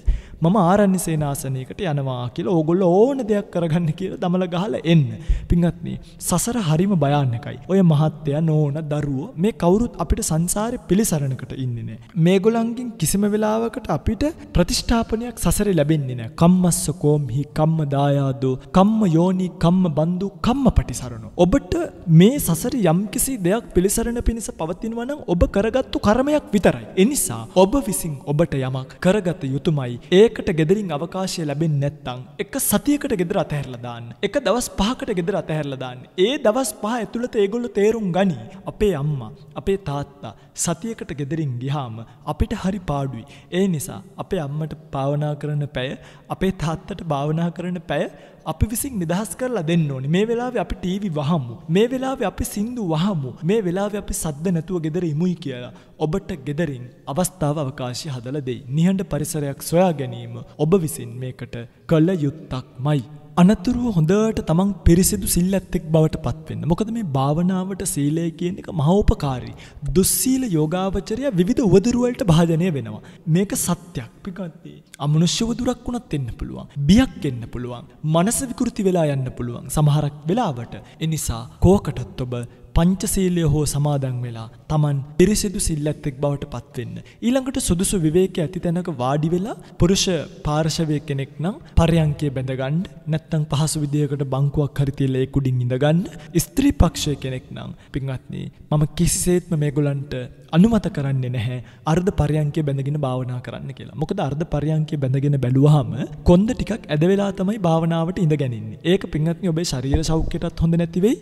මම ආරණ්‍ය සේනාසනයකට යනවා කියලා ඕගොල්ලෝ ඕන දෙයක් කරගන්න කියලා දමල ගහලා එන්න. පින්වත්නි, සසර හරිම භයානකයි. ඔය මහත්තයා නෝන දරුවෝ මේ කවුරුත් අපිට සංසාරේ පිළිසරණකට ඉන්නේ නැහැ. මේගොල්ලන්ගෙන් කිසිම වෙලාවකට අපිට ප්‍රතිෂ්ඨාපනයක් සසරේ ලැබෙන්නේ නැහැ. කම්මස්ස කෝම්හි කම්ම දායාදෝ කම්ම යෝනි කම්ම බන්දු කම්ම පටිසරණෝ ඔබට මේ සසර යම්කිසි දෙයක් පිළිසරණ පිණිස පවතිනවා නම් ඔබ කරගත්තු කර්මයක් විතරයි. එනිසා ඔබ විසින් ඔබට යමක් කරගත යුතුමයි. ඒකට gederin අවකාශය ලැබෙන්නේ නැත්නම් එක සතියකට gedera අතහැරලා දාන්න. එක දවස් පහකට gedera අතහැරලා දාන්න. ඒ දවස් පහ ඇතුළත ඒගොල්ලෝ තේරුම් ගනි. අපේ අම්මා, අපේ තාත්තා සතියකට gederin ගියාම අපිට හරි පාඩුයි. ඒ නිසා අපේ අම්මට භාවනා කරන පැය, අපේ තාත්තට භාවනා කරන පැය අපි විසින් නිදහස් කරලා දෙන්න ඕනි මේ වෙලාවේ අපි ටීවී වහමු මේ වෙලාවේ අපි සින්දු වහමු මේ වෙලාවේ අපි සද්ද නැතුව ගෙදර ඉමුයි කියලා ඔබට ගෙදරින් අවස්ථාව අවකාශය හදලා දෙයි නිහඬ පරිසරයක් සොයා ගැනීම ඔබ විසින් මේකට කළ යුත්තක්මයි අනතුරුව හොඳට තමන් පිරිසිදු සිල්ලත්තෙක් බවට පත්වෙන්න. මොකද මේ භාවනාවට සීලය කියන එක මහෝපකාරී. දුස්සීල යෝගාවචරය විධ උවදුරුවලට භාජනය වෙනවා. මේක සත්‍යයක් පිකත්තේ. අමනුෂ්‍යව දුරක් වුණත් එන්න පුළුවන්. බියක් එන්න පුළුවන්. මනස විකෘති වෙලා යන්න පුළුවන් සමහරක් වෙලාවට. එනිසා කෝකටත් ඔබ පංචසීලය හෝ සමාදන් වෙලා තමන් පිරිසිදු සිල්ලත්තෙක් බවට පත්වෙන්න. ඊළඟට සුදුසු විවේක ඇති තැනක වාඩි වෙලා පුරුෂ පාර්ශවය කෙනෙක් නම් පරයංකය බැඳගන්ඩ නැත්තං පහසු විදිියකට බංකුවක් හරිතිල්ල එකුඩින් ඉඳගන්න ස්ත්‍රී පක්ෂය කෙනෙක් නම් පින්වත්න මම කිසිසේත්ම මේගොලන්ට අනුමත කරන්නේ නැහැ අර්ධ පරයංකය බැඳගෙන භාවනා කරන්න කියලා මොකද අර්ධ පරයංකය බැඳගෙන බැලුවහම කොන්ද ටිකක් ඇදවෙලා තමයි භාවනාවට ඉඳගැනින්නේ ඒක පින්ත්න ඔබේ ශරීර සෞඛ්‍යයටත් හොඳ නැතිවෙයි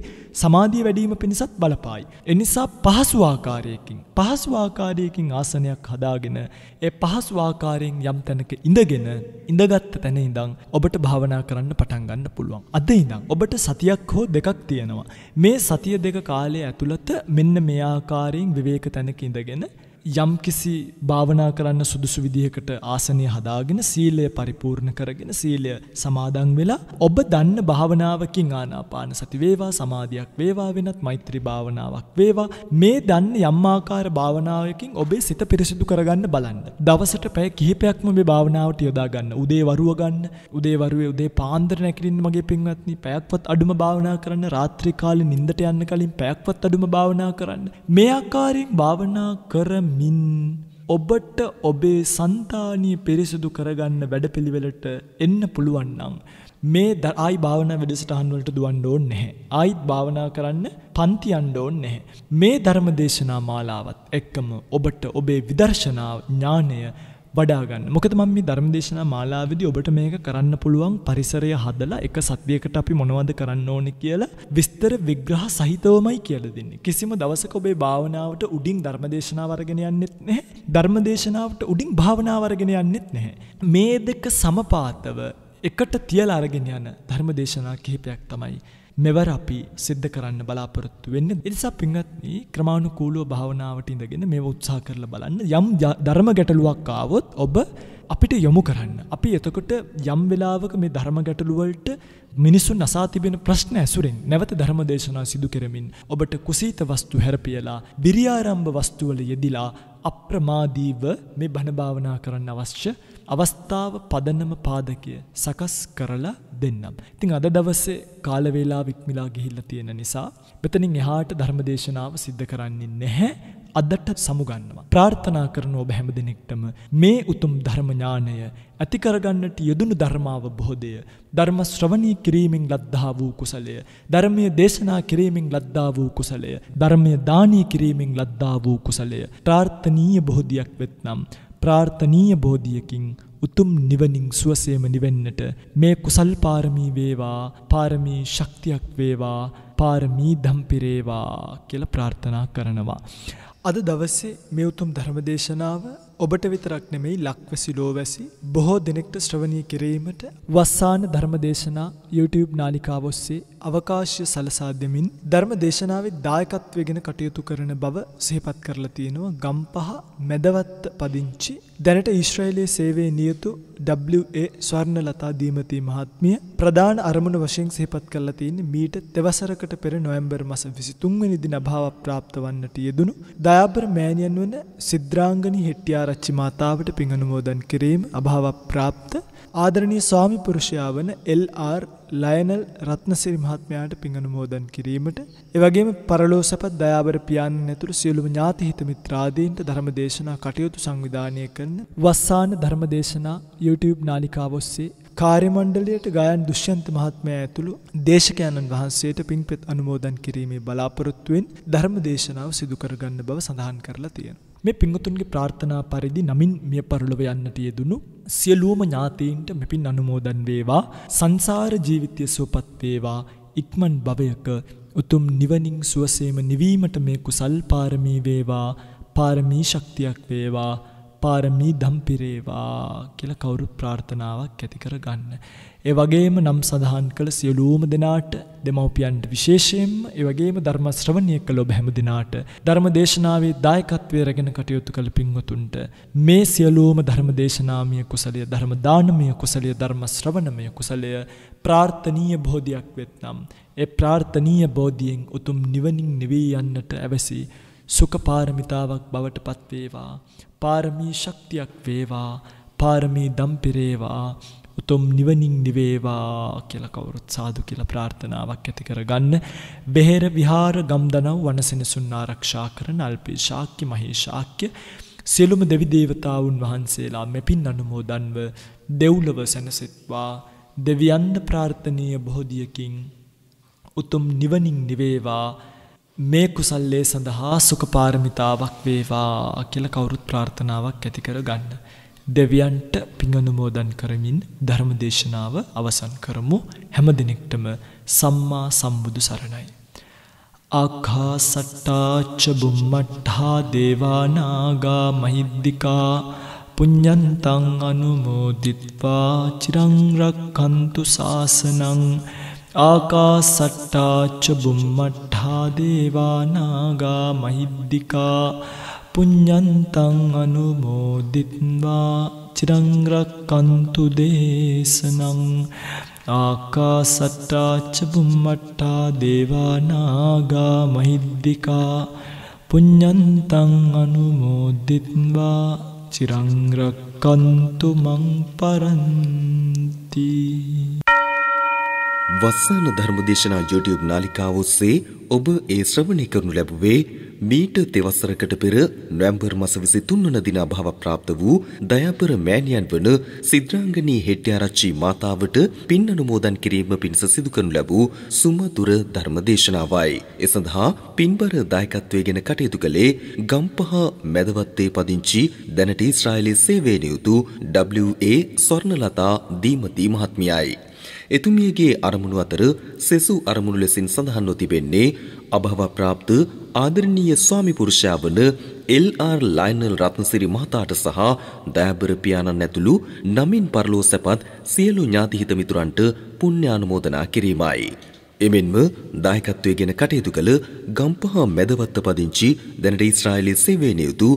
සමාධී වැඩීම පිණිස පිරිසත් බලපායි. එනිසා පහසු ආකාරයකින් පහසු ආකාරයකින් ආසනයක් හදාගෙන ඒ පහසු ආකාරයෙන් යම් තැනක ඉඳගෙන ඉඳගත්ත තැන ඉඳං ඔබට භාවනා කරන්න පටන් ගන්න පුළුවන්. අද ඉඳං ඔබට සතියක් හෝ දෙකක් තියෙනවා. මේ සතිය දෙක කාලය ඇතුළත මෙන්න මේ ආකාරයෙන් විවේක තැනක ඉඳගෙන යම් කිසි භාවනා කරන්න සුදුසු විදිහකට ආසනය හදාගෙන සීලය පරිපූර්ණ කරගෙන සීලය සමාදන් වෙලා ඔබ දන්න භාවනාවකින් ආනාපාන සති වේවා සමාධියක් වේවා වෙනත් මෛත්‍රී භාවනාවක් වේවා මේ දන්න යම්මාකාර භාවනාවකින් ඔබේ සිත පිරිසිදු කරගන්න බලන්න. දවසට පැය කිහිපයක්ම මේ භාවනාවට යොදා ගන්න. උදේ වරුව ගන්න. උදේ වරුවේ උදේ පාන්දර නැගිටින්න මගේ පින්වත්නි පැයක්වත් අඩුම භාවනා කරන්න රාත්‍රී කාලේ නිින්දට යන්න කලින් පැයක්වත් අඩුම භාවනා කරන්න. මේ ආකාරයෙන් භාවනා කරමින් කරමින් ඔබට ඔබේ సంతානිය පිරිසිදු කරගන්න වැඩපිළිවෙලට එන්න පුළුවන් නම් මේ ආයි භාවනා වැඩසටහන් වලට දුවන්න ඕනේ නැහැ. ආයිත් භාවනා කරන්න පන්ති යන්න ඕනේ නැහැ. මේ ධර්මදේශනා මාලාවත් එක්කම ඔබට ඔබේ විදර්ශනා ඥානය වඩාගන්න මොකද මම මේ ධර්මදේශනා මාලාවේදී ඔබට මේක කරන්න පුළුවන් පරිසරය හදලා එක සතියකට අපි මොනවද කරන්න ඕනේ කියලා විස්තර විග්‍රහ සහිතවමයි කියලා දෙන්නේ. කිසිම දවසක ඔබේ භාවනාවට උඩින් ධර්මදේශනාව අරගෙන යන්නෙත් නැහැ. ධර්මදේශනාවට උඩින් භාවනාව අරගෙන යන්නෙත් නැහැ. මේ දෙක සමපාතව එකට තියලා අරගෙන යන ධර්මදේශනා කිහිපයක් තමයි මෙවර අපි සිද්ධ කරන්න බලාපොරොත්තු වෙන්න එනිසා පින්වත්නි ක්‍රමානුකූලව භාවනාවට ඉඳගෙන මේ උත්සාහ කරලා බලන්න යම් ධර්ම ගැටලුවක් ආවොත් ඔබ අපිට යොමු කරන්න. අපි එතකොට යම් වෙලාවක මේ ධර්ම ගැටලුවලට මිනිසුන් අසා තිබෙන ප්‍රශ්න ඇසුරෙන් නැවත ධර්ම දේශනා සිදු කරමින් ඔබට කුසීත වස්තු හැරපියලා බිරියාරම්භ වස්තුවල යෙදිලා අප්‍රමාදීව මේ බණ භාවනා කරන්න අවශ්‍ය අවස්ථාව පදනම පාදකය සකස් කරලා දෙන්නම්. ඉතින් අද දවසේ කාලවේලා වික්මිලා ගිහිල්ලා තියෙන නිසා මෙතනින් එහාට ධර්මදේශනාව සිද්ධ කරන්නේ නැහැ. අදට සමුගන්නවා. ප්‍රාර්ථනා කරන ඔබ හැම දෙනෙක්ටම මේ උතුම් ධර්ම ඥානය ඇති කරගන්නට යෙදුණු ධර්මාව බොහෝදය ධර්ම ශ්‍රවණී කිරීමෙන් ලද්දා වූ කුසලය ධර්මයේ දේශනා කිරීමෙන් ලද්දා වූ කුසලය ධර්මයේ දානීය කිරීමෙන් ලද්දා වූ කුසලය ප්‍රාර්ථනීය බෝධියක් වෙත්නම් ප්‍රාර්ථනීය බෝධියකින් උතුම් නිවනින් සුවසේම නිවෙන්නට මේ කුසල් පාරමී වේවා පාරමී ශක්තියක් වේවා පාරමී ධම්පිරේවා කියලා ප්‍රාර්ථනා කරනවා. අද දවසේ මේ උතුම් ධර්මදේශනාව ඔබට විතරක් නෙමෙයි ලක්වැසි ලෝවැසි බොහෝ දෙනෙක්ට ශ්‍රවණය කිරීමට වස්සාන ධර්මදේශනා YouTube නාලිකාව ඔස්සේ අවකාශය සලසා දෙමින් ධර්මදේශනාවේ දායකත්වයෙන් කටයුතු කරන බව සිහිපත් කරලා තියෙනවා ගම්පහ මැදවත්ත පදිංචි දැනට ඊශ්‍රායලයේ සේවයේ නියුතු WA ස්වර්ණලතා දීමති මහත්මිය ප්‍රධාන අරමුණ වශයෙන් සිහිපත් කරලා තියෙන්නේ මීට තෙවසරකට පෙර නොවැම්බර් මාස 23 වෙනි දින අභාව ප්‍රාප්ත වන්නට යෙදුණු දයාබර මෑණියන් වන සිද්‍රාංගනී හෙට්ටිආරච්චි මාතාවට පින් අනුමෝදන් කිරීම අභාව ප්‍රාප්ත ආදරණීය ස්වාමි පුරුෂයා වන LR ලයනල් රත්නසිරි මහත්මයාට පිඟනුමෝදන් කිරීමට එවගේම පරලෝ සැපත් දයාවර පියන් ඇතුළු සියලුම ඥාතිහිත මිත්‍රාදීන්ට ධර්මදේශනා කටයුතු සංවිධානය කරන වස්සාන ධර්මදේශනා YouTube නාලිකාව ඔස්සේ කාර්යමණ්ඩලයට ගායන් දුෂ්‍යන්ත මහත්මයා ඇතුළු දේශකයන්න් වහන්සේට පින්පෙත් අනුමෝදන් කිරීමේ බලාපොරොත්තුවෙන් ධර්මදේශනාව සිදු කරගන්න බව සඳහන් කරලා තියෙනවා. මේ පිංගතුන්ගේ ප්‍රාර්ථනා පරිදි නමින් මිය පරලොව යන්නට යෙදුණු සියලුවම ඥාතීන්ට මෙපින් අනුමෝදන් වේවා සංසාර ජීවිතය සුවපත් වේවා ඉක්මන් භවයක උතුම් නිවනින් සුවසේම නිවීමට මේ කුසල් පාරමී වේවා පාරමී ශක්තියක් වේවා පාරමී ධම්පිරේවා කියලා කවුරුත් ප්‍රාර්ථනාවක් ඇති කර ගන්න. ඒ වගේම නම් සඳහන් කළ සියලූම දෙනාට දෙමව්පියන්ට විශේෂයෙන්ම ඒ වගේම ධර්ම ශ්‍රවණය කළ ඔබ හැම දිනාට ධර්ම දේශනාවේ දායකත්වය රැගෙන කටයුතු කළ පින්වතුන්ට මේ සියලූම ධර්ම දේශනාමය කුසලය ධර්ම දානමය කුසලය ධර්ම ශ්‍රවණමය කුසලය ප්‍රාර්ථනීය බෝධියක් වෙත්නම් ඒ ප්‍රාර්ථනීය බෝධියෙන් උතුම් නිවනින් නිවී යන්නට ඇවසි සුඛපාරමිතාවක් බවට පත්වේවා පාරමී ශක්තියක් වේවා පාරමී දම්පිරේවා උතුම් නිවනින් නිවේවා කියල කවුරුත් සාදු කියල ප්‍රාර්ථනාවක් ඇති කරගන්න. බෙහෙර විහාර ගම්දනව් වනසෙනසුන් ආරක්ෂා කර නල්පේ ශාක්‍ය මහේ ශාක්‍ය සියලුම දෙවිදේවතාවුන් වහන්සේලා මෙපින් අනුමෝදන්ව දෙව්ලව සැනසෙත්වා දෙවියන්ද ප්‍රාර්ථනය බොහොදියකින් උතුම් නිවනින් නිවේවා මේ කුසල්ලේ සඳහා සුකපාරමිතාවක් වේවා කියල කවුරුත් ප්‍රාර්ථනාවක් ඇතිකර ගන්න. දෙවියන්ට පිඟනුමෝදන් කරමින් ධර්මදේශනාව අවසන් කරමු හැම දිනෙකටම සම්මා සම්බුදු සරණයි. ආඛා සට්ටාච්ච බුම්මට්ඨා දේවානාගා මහිද්దికා පුඤ්ඤන්තං අනුමෝදිත්වා චිරං රක්ඛන්තු සාසනං ආකාසට්ටාච්ච බුම්මට්ඨා දේවානාගා මහිද්దికා පුඤ්ඤන්තං අනුමෝදිත්වා චිරංග්‍රක්කන්තු දේශනං ආකාසට්ටාච බුම්මට්ටා දේවානාගා මහිද්దికා පුඤ්ඤන්තං අනුමෝදිත්වා චිරංග්‍රක්කන්තු මං පරන්ති වස්සාන ධර්මදේශනා YouTube නාලිකාව ඔස්සේ ඔබ ඒ ශ්‍රවණය කරනු ලැබුවේ මීට දෙවසරකට පෙර නොවැම්බර් මස 23 වන දින අභාවප්‍රාප්ත වූ දයාපර මෑණියන් වන සිද්ධාංගනී හෙට්ටිආරච්චි මාතාවට පින් අනුමෝදන් කිරීම පිණිස සිදු කරනු ලැබූ සුමధుර ධර්මදේශනාවයි. ඒ සඳහා පින්බර දායකත්වයේගෙන කටයුතු කළේ ගම්පහ මැදවත්තේ පදිංචි දැනට ඊශ්‍රායලයේ සේවය නියුතු WA ස්වර්ණලතා දීමති මහත්මියයි. එතුමියගේ අරමුණු අතර සෙසු අරමුණු ලෙසින් සඳහන් නොතිබෙන්නේ අභව ප්‍රාප්ත ආදරණීය ස්වාමි පුරුෂයා වන එල්.ආර්. ලයිනල් රත්නසිරි මහතාට සහ දයාබර පියාණන් ඇතුළු නමින් පරලෝ සැපත් සියලු ඥාතිහිත මිතුරන්ට පුණ්‍යානුමෝදනා කිරීමයි. එමෙන්ම දායකත්වයේ ගෙන කටයුතු කළ ගම්පහ මැදවත්ත පදිංචි දැනට ඊශ්‍රායලයේ සේවය නියුතු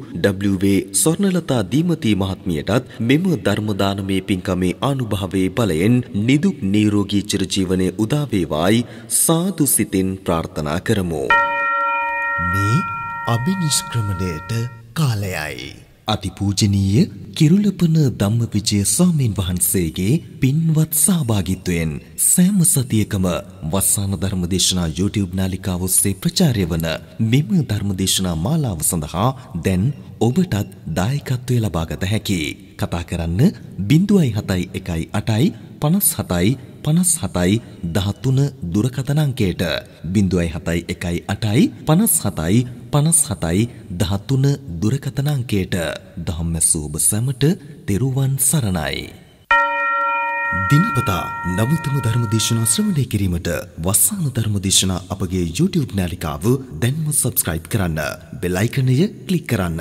W.V. ස්වර්ණලතා දීමති මහත්මියටත් මෙම ධර්ම දානමේ පින්කමේ ආනුභාවයේ බලයෙන් නිදුක් නිරෝගී චිරජීවනයේ උදා වේවායි සාදු සිතින් ප්‍රාර්ථනා කරමු. මේ අභිනිෂ්ක්‍රමණයට කාලයයි. අතිපූජනීය කිරුලපන ධම්මවිජය ස්වාමීන් වහන්සේගේ පින්වත් සහභාගිත්වයෙන් සෑම සතියකම වස්සාන ධර්මදේශනා YouTube නාලිකාව ඔස්සේ ප්‍රචාරය වන මෙම ධර්මදේශනා මාලාව සඳහා දැන් ඔබටත් දායකත්වය ලබාගත හැකි. කතා කරන්න 071 8 57 පනස් හතයි දහත්තුන දුරකථන අංකයට බිඳුවයි හතයි එකයි අටයි පනස් හතයි පනස් හතයි දහත්තුන දුරකථන අංකයට දහම්මැසූ ඔබ සැමට තෙරුවන් සරණයි. දිනපතා නවතම ධර්මදේශනා ශ්‍රවණය කිරීමට වස්සාන ධර්මදේශනා අපගේ YouTube නාලිකාව දැන්ම සබස්ක්‍රයිබ් කරන්න. බෙලයිකනය ක්ලික් කරන්න.